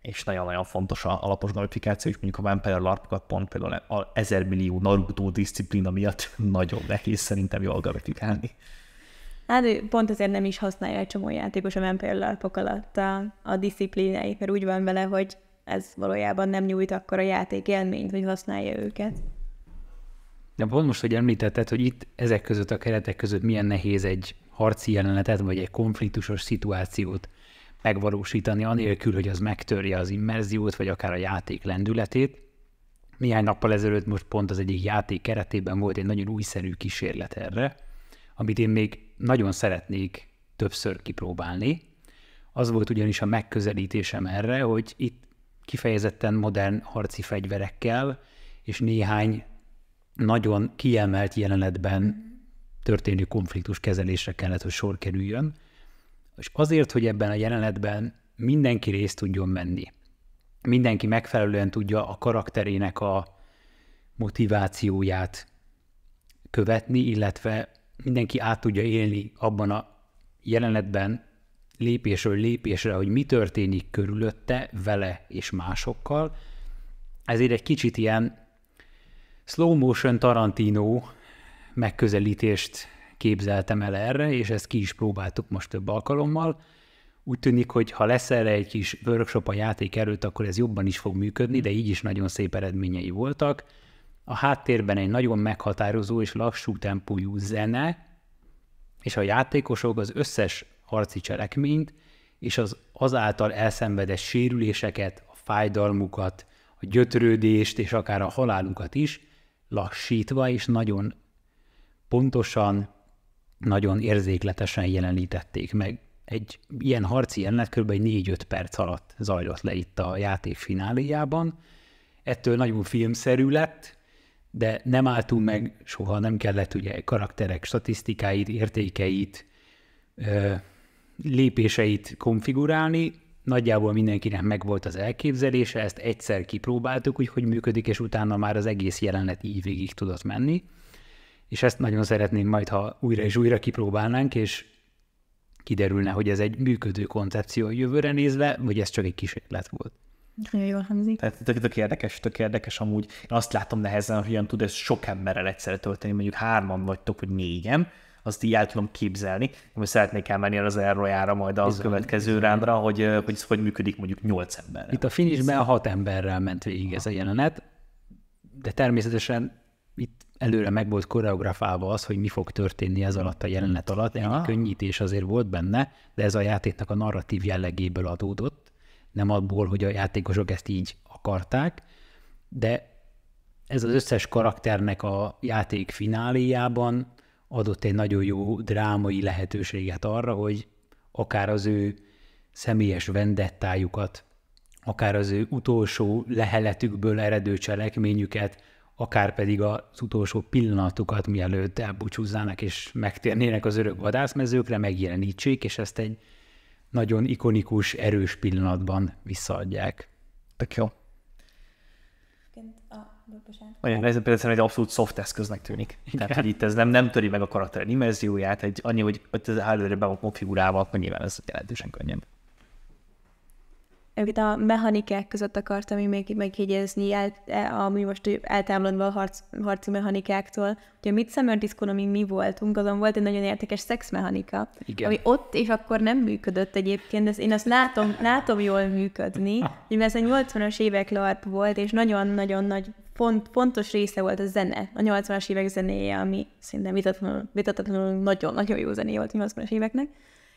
[SPEAKER 3] és nagyon-nagyon fontos a alapos gamifikáció, és mondjuk a Vampire larp pont például a 1000 millió Naruto disziplína miatt nagyon nehéz szerintem jól gamifikálni.
[SPEAKER 2] Hát pont azért nem is használja egy csomó játékos a például larpok alatt a, a disziplineit, mert úgy van vele, hogy ez valójában nem nyújt akkor a játék élményt, hogy használja őket.
[SPEAKER 1] De pont most, hogy említetted, hogy itt ezek között a keretek között milyen nehéz egy harci jelenetet, vagy egy konfliktusos szituációt megvalósítani, anélkül, hogy az megtörje az immerziót, vagy akár a játék lendületét. Néhány nappal ezelőtt most pont az egyik játék keretében volt egy nagyon újszerű kísérlet erre, amit én még nagyon szeretnék többször kipróbálni. Az volt ugyanis a megközelítésem erre, hogy itt kifejezetten modern harci fegyverekkel és néhány nagyon kiemelt jelenetben történő konfliktus kezelésre kellett, hogy sor kerüljön, és azért, hogy ebben a jelenetben mindenki részt tudjon menni, mindenki megfelelően tudja a karakterének a motivációját követni, illetve mindenki át tudja élni abban a jelenetben lépésről lépésre, hogy mi történik körülötte, vele és másokkal. Ezért egy kicsit ilyen slow motion Tarantino megközelítést képzeltem el erre, és ezt ki is próbáltuk most több alkalommal. Úgy tűnik, hogy ha lesz erre egy kis workshop a játék előtt, akkor ez jobban is fog működni, de így is nagyon szép eredményei voltak a háttérben egy nagyon meghatározó és lassú tempójú zene, és a játékosok az összes harci cselekményt és az azáltal elszenvedett sérüléseket, a fájdalmukat, a gyötrődést és akár a halálukat is lassítva és nagyon pontosan, nagyon érzékletesen jelenítették meg. Egy ilyen harci jelenet kb. 4-5 perc alatt zajlott le itt a játék fináléjában. Ettől nagyon filmszerű lett, de nem álltunk meg soha, nem kellett ugye karakterek statisztikáit, értékeit, lépéseit konfigurálni, nagyjából mindenkinek megvolt az elképzelése, ezt egyszer kipróbáltuk, úgy hogy működik, és utána már az egész jelenet így végig tudott menni, és ezt nagyon szeretném majd, ha újra és újra kipróbálnánk, és kiderülne, hogy ez egy működő koncepció jövőre nézve, vagy ez csak egy kísérlet volt. Hát, nagyon jól hangzik. Tehát tök, tök érdekes, tök érdekes amúgy.
[SPEAKER 3] Én azt látom nehezen, hogy olyan tud ez sok emberrel egyszerre tölteni, mondjuk hárman vagytok, vagy négyen, azt így el tudom képzelni. Most szeretnék elmenni az elrojára majd az következő bizony. rándra, hogy,
[SPEAKER 1] hogy ez hogy működik
[SPEAKER 3] mondjuk nyolc emberrel. Itt a
[SPEAKER 1] finishben hat emberrel ment végig ez a jelenet, de természetesen itt előre meg volt koreografálva az, hogy mi fog történni ez alatt a jelenet alatt. Egy könnyítés azért volt benne, de ez a játéknak a narratív jellegéből adódott nem abból, hogy a játékosok ezt így akarták, de ez az összes karakternek a játék fináléjában adott egy nagyon jó drámai lehetőséget arra, hogy akár az ő személyes vendettájukat, akár az ő utolsó leheletükből eredő cselekményüket, akár pedig az utolsó pillanatukat, mielőtt elbúcsúzzának és megtérnének az örök vadászmezőkre, megjelenítsék, és ezt egy nagyon ikonikus, erős pillanatban visszaadják. Tök jó.
[SPEAKER 3] Olyan ez egyszerűen egy abszolút soft eszköznek tűnik. Igen. Tehát, hogy itt ez nem, nem töri meg a karakter dimenzióját, egy, annyi, hogy ott az hardware be van konfigurálva, akkor nyilván ez jelentősen könnyebb
[SPEAKER 2] őket a mechanikák között akartam én még megjegyezni, el, e- ami most eltámlodva a harc, harci mechanikáktól. hogy a Midsummer Disco, amíg mi voltunk, azon volt egy nagyon értékes szexmechanika, Igen. ami ott és akkor nem működött egyébként, de én azt látom, látom jól működni, mert ez egy 80-as évek larp volt, és nagyon-nagyon nagy font, fontos része volt a zene, a 80-as évek zenéje, ami szinte vitatlanul, vitatlanul nagyon-nagyon jó zené volt a 80-as éveknek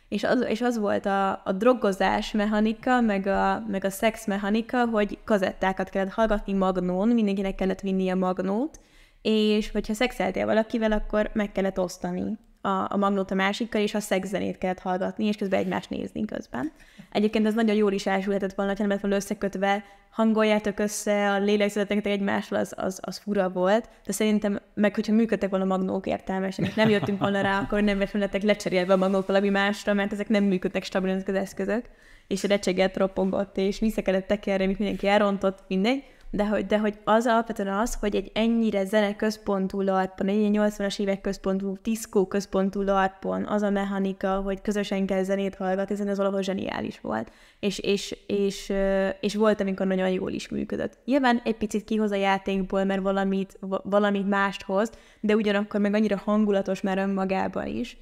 [SPEAKER 2] és az, és az volt a, a drogozás mechanika, meg a, meg a szex mechanika, hogy kazettákat kellett hallgatni magnón, mindenkinek kellett vinni a magnót, és hogyha szexeltél valakivel, akkor meg kellett osztani a, a magnót a másikkal, és a szexzenét kellett hallgatni, és közben egymást nézni közben. Egyébként ez nagyon jól is elsülhetett volna, ha nem lett volna összekötve, hangoljátok össze, a lélegzetetek egymással, az, az, az fura volt, de szerintem, meg hogyha működtek volna magnók értelmesen, és nem jöttünk volna rá, akkor nem lett lecserélve a magnók valami másra, mert ezek nem működtek stabilan az eszközök, és recseget, ropogott, és vissza kellett tekerni, mint mindenki elrontott, mindegy de hogy, de hogy az alapvetően az, hogy egy ennyire zene központú larpon, egy ilyen 80-as évek központú, diszkó központú larpon, az a mechanika, hogy közösen kell zenét hallgatni, ezen az valahol zseniális volt. És, és, és, és volt, amikor nagyon jól is működött. Nyilván egy picit kihoz a játékból, mert valamit, valamit mást hoz, de ugyanakkor meg annyira hangulatos már önmagában is,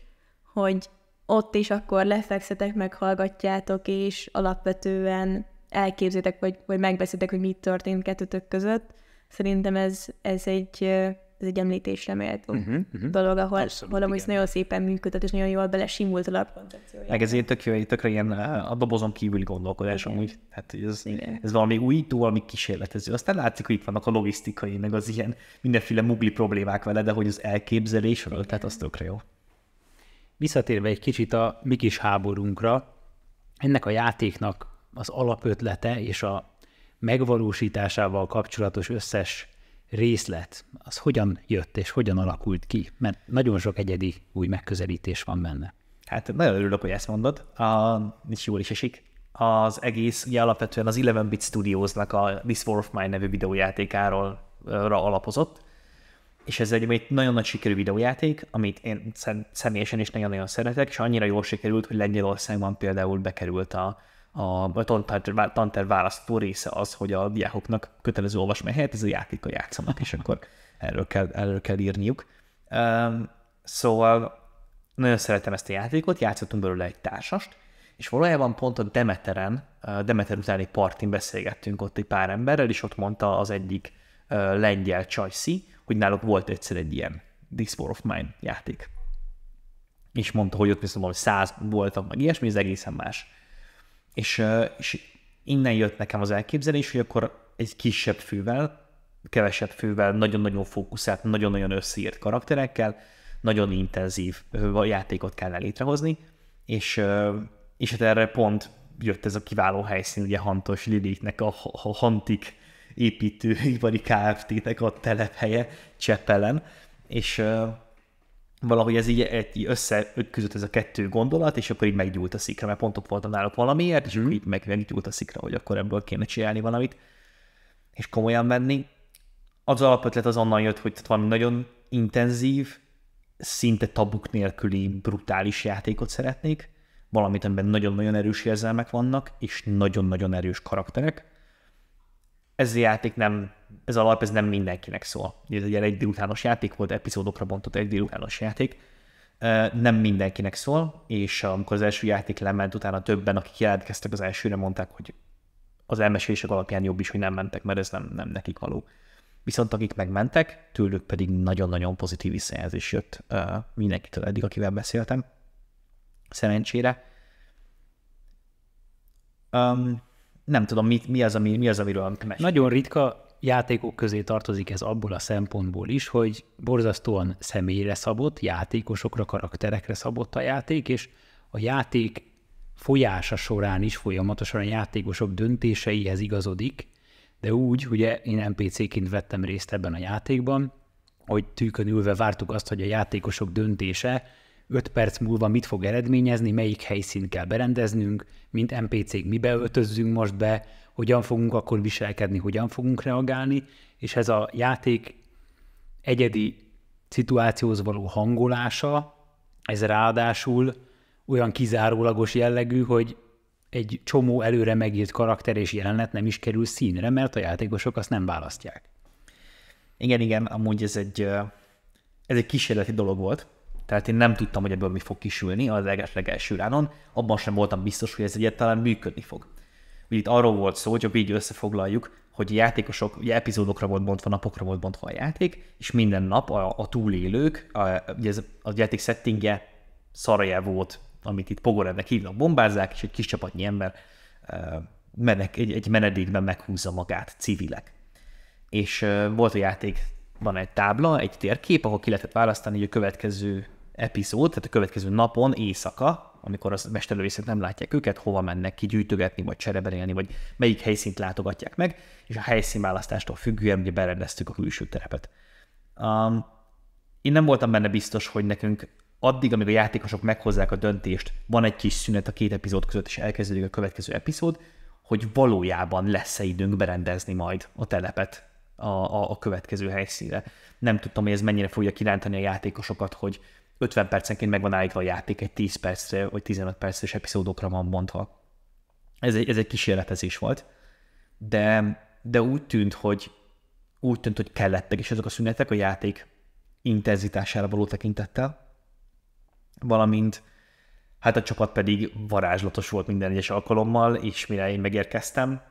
[SPEAKER 2] hogy ott is akkor lefekszetek, meghallgatjátok, és alapvetően elképzétek, vagy, vagy megbeszéltek, hogy mi történt kettőtök között. Szerintem ez, ez egy ez egy említésre méltó uh-huh, uh-huh. dolog, ahol, Abszolút, nagyon szépen működött, és nagyon jól simult a lapkoncepciója. Meg
[SPEAKER 3] ezért tök jó, tökre ilyen a dobozon kívüli gondolkodás igen. amúgy. Hát, ez, ez valami újító, valami kísérletező. Aztán látszik, hogy itt vannak a logisztikai,
[SPEAKER 1] meg az ilyen mindenféle mugli problémák vele, de hogy az elképzelésről, igen. tehát az tökre jó. Visszatérve egy kicsit a mi kis háborunkra, ennek a játéknak az alapötlete és a megvalósításával kapcsolatos összes részlet, az hogyan jött és hogyan alakult ki? Mert nagyon sok egyedi új megközelítés van benne.
[SPEAKER 3] Hát nagyon örülök, hogy ezt mondod, a, és jól is esik. Az egész ugye alapvetően az 11-bit Studiosnak a This War of Mine nevű videójátékáról ra alapozott, és ez egy, egy nagyon nagy sikerű videójáték, amit én személyesen is nagyon-nagyon szeretek, és annyira jól sikerült, hogy Lengyelországban például bekerült a, a tanter választó része az, hogy a diákoknak kötelező olvasmány helyett ez a játéka játszanak, és akkor erről kell, erről kell írniuk. Um, szóval nagyon szeretem ezt a játékot, játszottunk belőle egy társast, és valójában pont a Demeteren, Demeter utáni partin beszélgettünk ott egy pár emberrel, és ott mondta az egyik lengyel csajszi, hogy náluk volt egyszer egy ilyen This War of Mine játék. És mondta, hogy ott viszont valami száz voltak, meg ilyesmi, ez egészen más és, és innen jött nekem az elképzelés, hogy akkor egy kisebb fővel, kevesebb fővel, nagyon-nagyon fókuszált, nagyon-nagyon összeírt karakterekkel, nagyon intenzív játékot kell létrehozni, és, és hát erre pont jött ez a kiváló helyszín, ugye Hantos Liliknek a, a Hantik építőipari Kft-nek a telephelye Cseppelen, és valahogy ez így, így összeütközött ez a kettő gondolat, és akkor így meggyúlt a szikra, mert pont ott voltam náluk valamiért, és mm. így meg, meggyújt a szikra, hogy akkor ebből kéne csinálni valamit, és komolyan menni. Az alapötlet az onnan jött, hogy tehát valami nagyon intenzív, szinte tabuk nélküli brutális játékot szeretnék, valamit, amiben nagyon-nagyon erős érzelmek vannak, és nagyon-nagyon erős karakterek, ez a játék nem, ez a lap, ez nem mindenkinek szól. Ez egy egy délutános játék volt, epizódokra bontott egy délutános játék. Nem mindenkinek szól, és amikor az első játék lement, utána többen, akik jelentkeztek az elsőre, mondták, hogy az elmesélések alapján jobb is, hogy nem mentek, mert ez nem, nem nekik való. Viszont akik megmentek, tőlük pedig nagyon-nagyon pozitív visszajelzés jött mindenkitől eddig, akivel beszéltem. Szerencsére.
[SPEAKER 1] Um, nem tudom, mi, mi, az, ami, mi az, amiről mesél. Nagyon ritka játékok közé tartozik ez abból a szempontból is, hogy borzasztóan személyre szabott, játékosokra, karakterekre szabott a játék, és a játék folyása során is folyamatosan a játékosok döntéseihez igazodik, de úgy, ugye én NPC-ként vettem részt ebben a játékban, hogy tűkönülve vártuk azt, hogy a játékosok döntése 5 perc múlva mit fog eredményezni, melyik helyszínt kell berendeznünk, mint NPC-k mibe öltözzünk most be, hogyan fogunk akkor viselkedni, hogyan fogunk reagálni, és ez a játék egyedi szituációhoz való hangolása, ez ráadásul olyan kizárólagos jellegű, hogy egy csomó előre megírt karakter és jelenet nem is kerül színre, mert a játékosok azt nem választják. Igen, igen, amúgy ez egy, ez egy kísérleti dolog volt, tehát én nem tudtam,
[SPEAKER 3] hogy ebből mi fog kisülni az legelső ránon, abban sem voltam biztos, hogy ez egyáltalán működni fog. Úgyhogy itt arról volt szó, hogy így összefoglaljuk, hogy játékosok, ugye epizódokra volt bontva, napokra volt bontva a játék, és minden nap a, a túlélők, a, ugye ez a játék settingje szaraje volt, amit itt Pogorevnek hívnak, bombázzák, és egy kis csapatnyi ember menek, egy, egy menedékben meghúzza magát, civilek. És volt a játékban egy tábla, egy térkép, ahol ki lehetett választani, hogy a következő epizód, tehát a következő napon, éjszaka, amikor az mesterlövészek nem látják őket, hova mennek ki gyűjtögetni, vagy csereberélni, vagy melyik helyszínt látogatják meg, és a helyszínválasztástól függően ugye berendeztük a külső terepet. Um, én nem voltam benne biztos, hogy nekünk addig, amíg a játékosok meghozzák a döntést, van egy kis szünet a két epizód között, és elkezdődik a következő epizód, hogy valójában lesz-e időnk berendezni majd a telepet a, a, a következő helyszínre. Nem tudtam, hogy ez mennyire fogja kirántani a játékosokat, hogy 50 percenként megvan állítva a játék, egy 10 percre vagy 15 perces epizódokra van mondva. Ez egy, ez egy kísérletezés volt, de, de úgy tűnt, hogy úgy tűnt, hogy kellettek, és azok a szünetek a játék intenzitására való tekintettel, valamint hát a csapat pedig varázslatos volt minden egyes alkalommal, és mire én megérkeztem,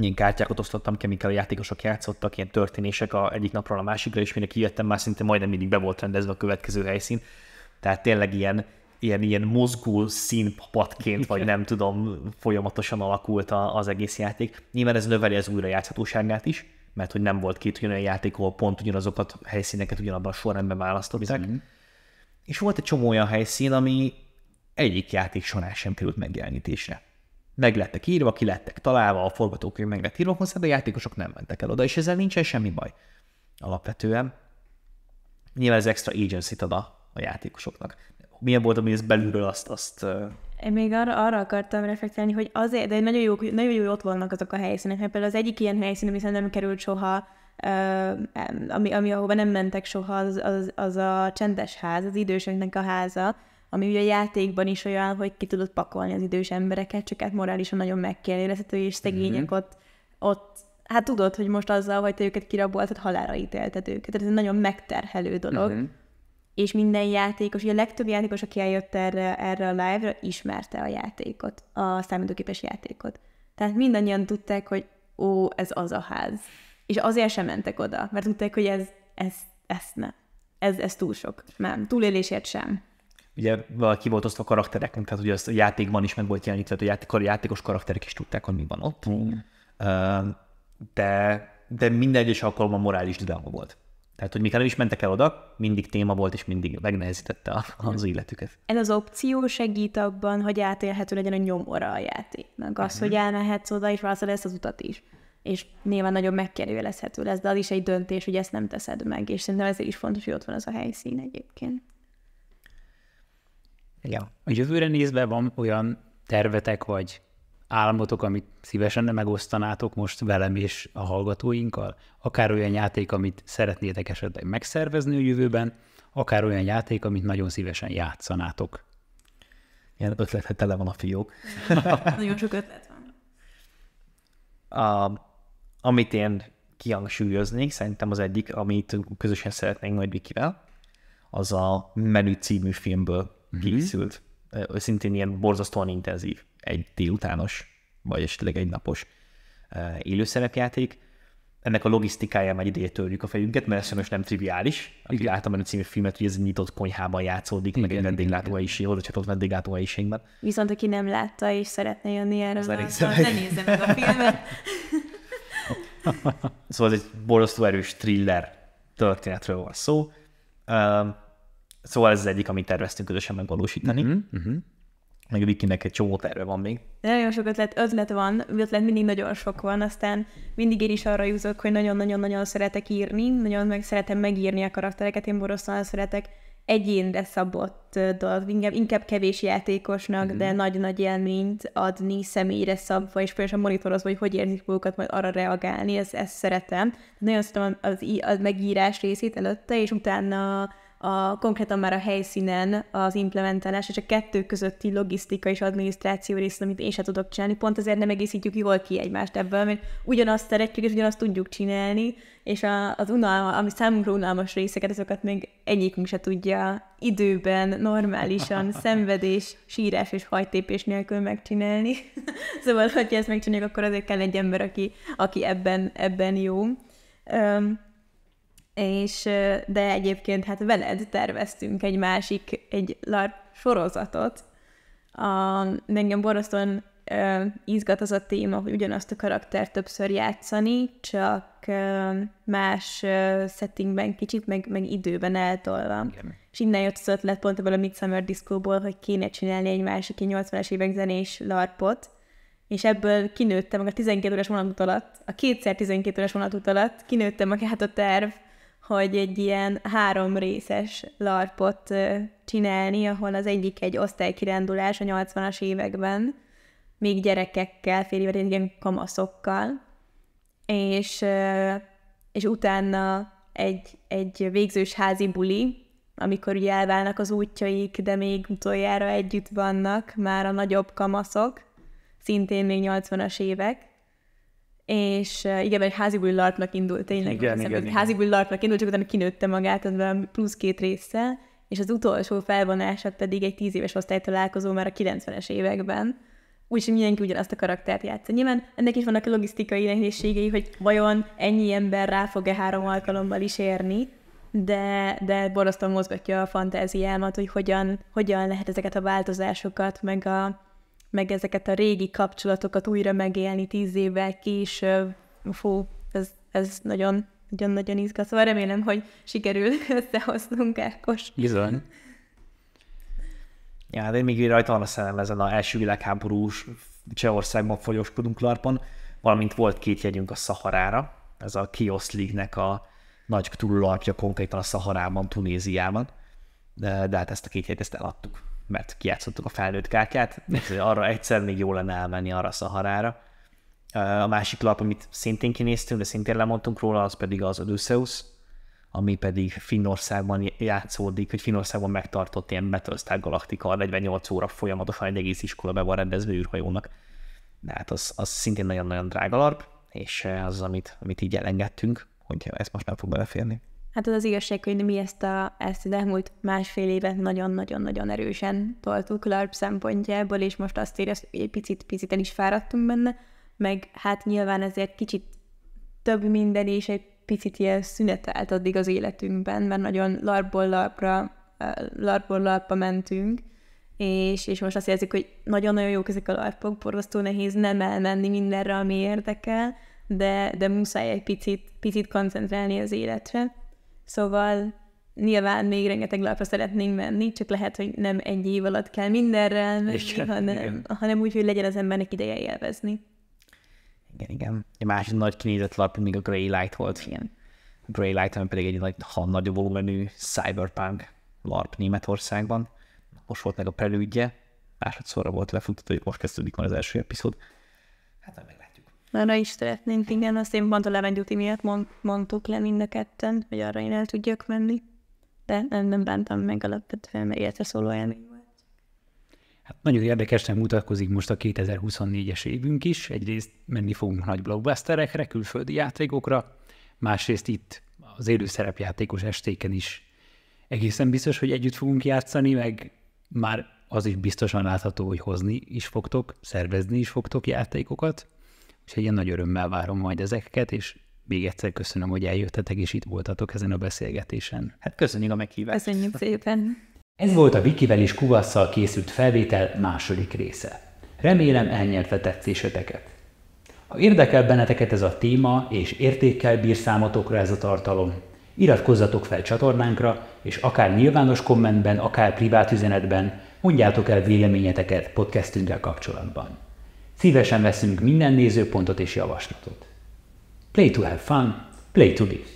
[SPEAKER 3] ilyen kártyákat osztottam ki, amikkel a játékosok játszottak, ilyen történések a egyik napról a másikra, és mire kijöttem, már szinte majdnem mindig be volt rendezve a következő helyszín. Tehát tényleg ilyen, ilyen, ilyen mozgó színpapatként, vagy nem tudom, folyamatosan alakult a, az egész játék. Nyilván ez növeli az újrajátszhatóságát is, mert hogy nem volt két olyan játék, ahol pont ugyanazokat a helyszíneket ugyanabban a sorrendben választották. Bizony. Mhm. És volt egy csomó olyan helyszín, ami egyik játék során sem került megjelenítésre meg lettek írva, ki lettek találva, a forgatókönyv meg lett írva hozzá, de a játékosok nem mentek el oda, és ezzel nincsen semmi baj alapvetően. Nyilván ez extra agency-t ad a, a játékosoknak. Milyen volt, ami ez belülről azt, azt
[SPEAKER 2] én még arra, arra akartam reflektálni, hogy azért, de nagyon jó, nagyon jó ott vannak azok a helyszínek, mert például az egyik ilyen helyszín, ami nem került soha, ami, ami ahova nem mentek soha, az, az, az a csendes ház, az időseknek a háza, ami ugye a játékban is olyan, hogy ki tudod pakolni az idős embereket, csak hát morálisan nagyon megkérdezhető, és szegények mm-hmm. ott, ott, hát tudod, hogy most azzal, hogy te őket kiraboltad, hát halára ítélted őket. Tehát ez egy nagyon megterhelő dolog. Mm-hmm. És minden játékos, ugye a legtöbb játékos, aki eljött erre, erre a live-ra, ismerte a játékot, a számítógépes játékot. Tehát mindannyian tudták, hogy ó, ez az a ház. És azért sem mentek oda, mert tudták, hogy ez, ez, ez ne. Ez, ez túl sok. Nem, túlélésért sem
[SPEAKER 3] ugye valaki volt osztva karaktereknek, tehát ugye azt a játékban is meg volt jelenítve, tehát a, játék, a játékos karakterek is tudták, hogy mi van ott. Mm. De, de minden egyes alkalommal morális dilemma volt. Tehát, hogy mikor nem is mentek el oda, mindig téma volt, és mindig megnehezítette az életüket.
[SPEAKER 2] Ez az opció segít abban, hogy átélhető legyen a nyomora a játéknak. Az, uh-huh. hogy elmehetsz oda, és válaszol ezt az utat is. És nyilván nagyon megkerülhető lesz, de az is egy döntés, hogy ezt nem teszed meg, és szerintem ezért is fontos, hogy ott van az a helyszín egyébként.
[SPEAKER 1] Igen. A jövőre nézve van olyan tervetek vagy álmotok, amit szívesen megosztanátok most velem és a hallgatóinkkal? Akár olyan játék, amit szeretnétek esetleg megszervezni a jövőben, akár olyan játék, amit nagyon szívesen játszanátok.
[SPEAKER 3] Ilyen ötletet tele van a fiók.
[SPEAKER 1] nagyon sok ötlet
[SPEAKER 3] van. A, amit én kihangsúlyoznék, szerintem az egyik, amit közösen szeretnénk majd Vikivel, az a Menü című filmből Mhm. készült. Mm-hmm. Szintén ilyen borzasztóan intenzív, egy délutános, vagy esetleg egy napos élőszerepjáték. Ennek a logisztikája már ideje törjük a fejünket, mert ez sajnos nem triviális. Aki igen. láttam a című filmet, hogy ez egy nyitott konyhában játszódik, igen, meg egy vendéglátóhelyiség, oda csatott hát helyiségben.
[SPEAKER 2] Viszont aki nem látta és szeretne jönni erre, az, az,
[SPEAKER 3] az ne nézze meg a filmet. szóval ez egy borzasztó erős thriller történetről van szó. Um, Szóval ez az egyik, amit terveztünk közösen megvalósítani. Uh-huh, uh-huh. Meg a Vikinek egy csomó terve van még.
[SPEAKER 2] Nagyon sok ötlet, ötlet van, ötlet mindig nagyon sok van, aztán mindig én is arra jutok, hogy nagyon-nagyon-nagyon szeretek írni, nagyon meg szeretem megírni a karaktereket, én borosztóan szeretek egyénre szabott dolog, inkább, inkább kevés játékosnak, mm. de nagy-nagy élményt adni személyre szabva, és például monitorozva, hogy hogy érzik magukat, majd arra reagálni, ezt, ezt szeretem. Nagyon szeretem az, az, az megírás részét előtte, és utána a, konkrétan már a helyszínen az implementálás, és a kettő közötti logisztika és adminisztráció részt, amit én sem tudok csinálni, pont ezért nem egészítjük jól ki egymást ebből, mert ugyanazt szeretjük, és ugyanazt tudjuk csinálni, és a, az unalma, ami számunkra unalmas részeket, azokat még egyikünk se tudja időben, normálisan, szenvedés, sírás és hajtépés nélkül megcsinálni. szóval, hogyha ezt megcsináljuk, akkor azért kell egy ember, aki, aki ebben, ebben jó. Um, és de egyébként hát veled terveztünk egy másik, egy LARP sorozatot. A, engem borzasztóan ö, izgat az a téma, hogy ugyanazt a karaktert többször játszani, csak ö, más ö, settingben kicsit, meg, meg időben eltolva. Igen. És innen jött az ötlet pont ebből a Midsummer Disco-ból, hogy kéne csinálni egy másik egy 80-es évek zenés larpot, és ebből kinőttem meg a 12 órás vonatút alatt, a kétszer 12 órás vonatút alatt kinőttem hát a terv, hogy egy ilyen három részes larpot csinálni, ahol az egyik egy osztálykirándulás a 80-as években, még gyerekekkel, fél évet, ilyen kamaszokkal, és, és utána egy, egy végzős házi buli, amikor ugye elválnak az útjaik, de még utoljára együtt vannak már a nagyobb kamaszok, szintén még 80-as évek, és eh, igen, egy házi larpnak indult, tényleg. Igen, hiszem, igen, igen. Házi larpnak indult, csak utána kinőtte magát, az valami plusz két résszel, és az utolsó felvonása pedig egy tíz éves találkozó már a 90-es években. Úgyhogy mindenki ugyanazt a karaktert játsza. Nyilván ennek is vannak a logisztikai nehézségei, hogy vajon ennyi ember rá fog-e három alkalommal is érni, de, de borzasztóan mozgatja a fantáziámat, hogy hogyan, hogyan lehet ezeket a változásokat, meg a, meg ezeket a régi kapcsolatokat újra megélni tíz évvel később. Fú, ez, ez nagyon, nagyon-nagyon izgat. Szóval remélem, hogy sikerül összehoznunk Ákos.
[SPEAKER 1] Bizony.
[SPEAKER 3] Ja, de hát még rajta van a szellem ezen az első világháborús Csehországban folyoskodunk Larpon, valamint volt két jegyünk a Szaharára, ez a Kiosz League-nek a nagy túlularpja konkrétan a Szaharában, Tunéziában, de, de hát ezt a két jegyet ezt eladtuk mert kiátszottuk a felnőtt kártyát, arra egyszer még jó lenne elmenni arra a Szaharára. A másik lap, amit szintén kinéztünk, de szintén lemondtunk róla, az pedig az Odysseus, ami pedig Finnországban játszódik, hogy Finnországban megtartott ilyen Battlestar Galactica 48 óra folyamatosan egy egész iskola be van rendezve űrhajónak. De hát az, az szintén nagyon-nagyon drága larp, és az, amit, amit így elengedtünk, hogy ez most nem fog beleférni.
[SPEAKER 2] Hát az az igazság, hogy mi ezt, a, ezt az elmúlt másfél évet nagyon-nagyon-nagyon erősen toltuk LARP szempontjából, és most azt éreztük, hogy egy picit-picit el is fáradtunk benne, meg hát nyilván ezért kicsit több minden, és egy picit ilyen szünetelt addig az életünkben, mert nagyon larpból larpra, larpból larpra mentünk, és, és most azt érzik, hogy nagyon-nagyon jók ezek a larpok, borzasztó nehéz nem elmenni mindenre, ami érdekel, de, de muszáj egy picit, picit koncentrálni az életre Szóval nyilván még rengeteg lapra szeretnénk menni, csak lehet, hogy nem egy év alatt kell mindenre elmenni, igen, hanem, igen. hanem úgy, hogy legyen az embernek ideje élvezni.
[SPEAKER 3] Igen, igen. Egy másik nagy kinézett lap még a Grey Light volt. Igen. Grey Light, ami pedig egy nagy, ha nagy volumenű cyberpunk LARP Németországban. Most volt meg a prelődje, másodszorra volt lefutott, hogy most kezdődik már az első epizód.
[SPEAKER 2] Hát meg arra is szeretnénk, igen, azt én pont a Levegyúti miatt mond, mondtuk le mind a ketten, hogy arra én el tudjak menni, de nem, nem bántam meg alapvetően, mert érte szóló
[SPEAKER 1] elmény volt. Hát nagyon érdekesen mutatkozik most a 2024-es évünk is. Egyrészt menni fogunk nagy blockbusterekre, külföldi játékokra, másrészt itt az élő szerepjátékos estéken is egészen biztos, hogy együtt fogunk játszani, meg már az is biztosan látható, hogy hozni is fogtok, szervezni is fogtok játékokat és én nagy örömmel várom majd ezeket, és még egyszer köszönöm, hogy eljöttetek és itt voltatok ezen a beszélgetésen. Hát köszönjük a meghívást. Köszönjük szépen. Ez volt a Vikivel és Kuvasszal készült felvétel második része. Remélem elnyerte tetszéseteket. Ha érdekel benneteket ez a téma, és értékkel bír számotokra ez a tartalom, iratkozzatok fel csatornánkra, és akár nyilvános kommentben, akár privát üzenetben mondjátok el véleményeteket podcastünkkel kapcsolatban. Szívesen veszünk minden nézőpontot és javaslatot. Play to have fun, play to live.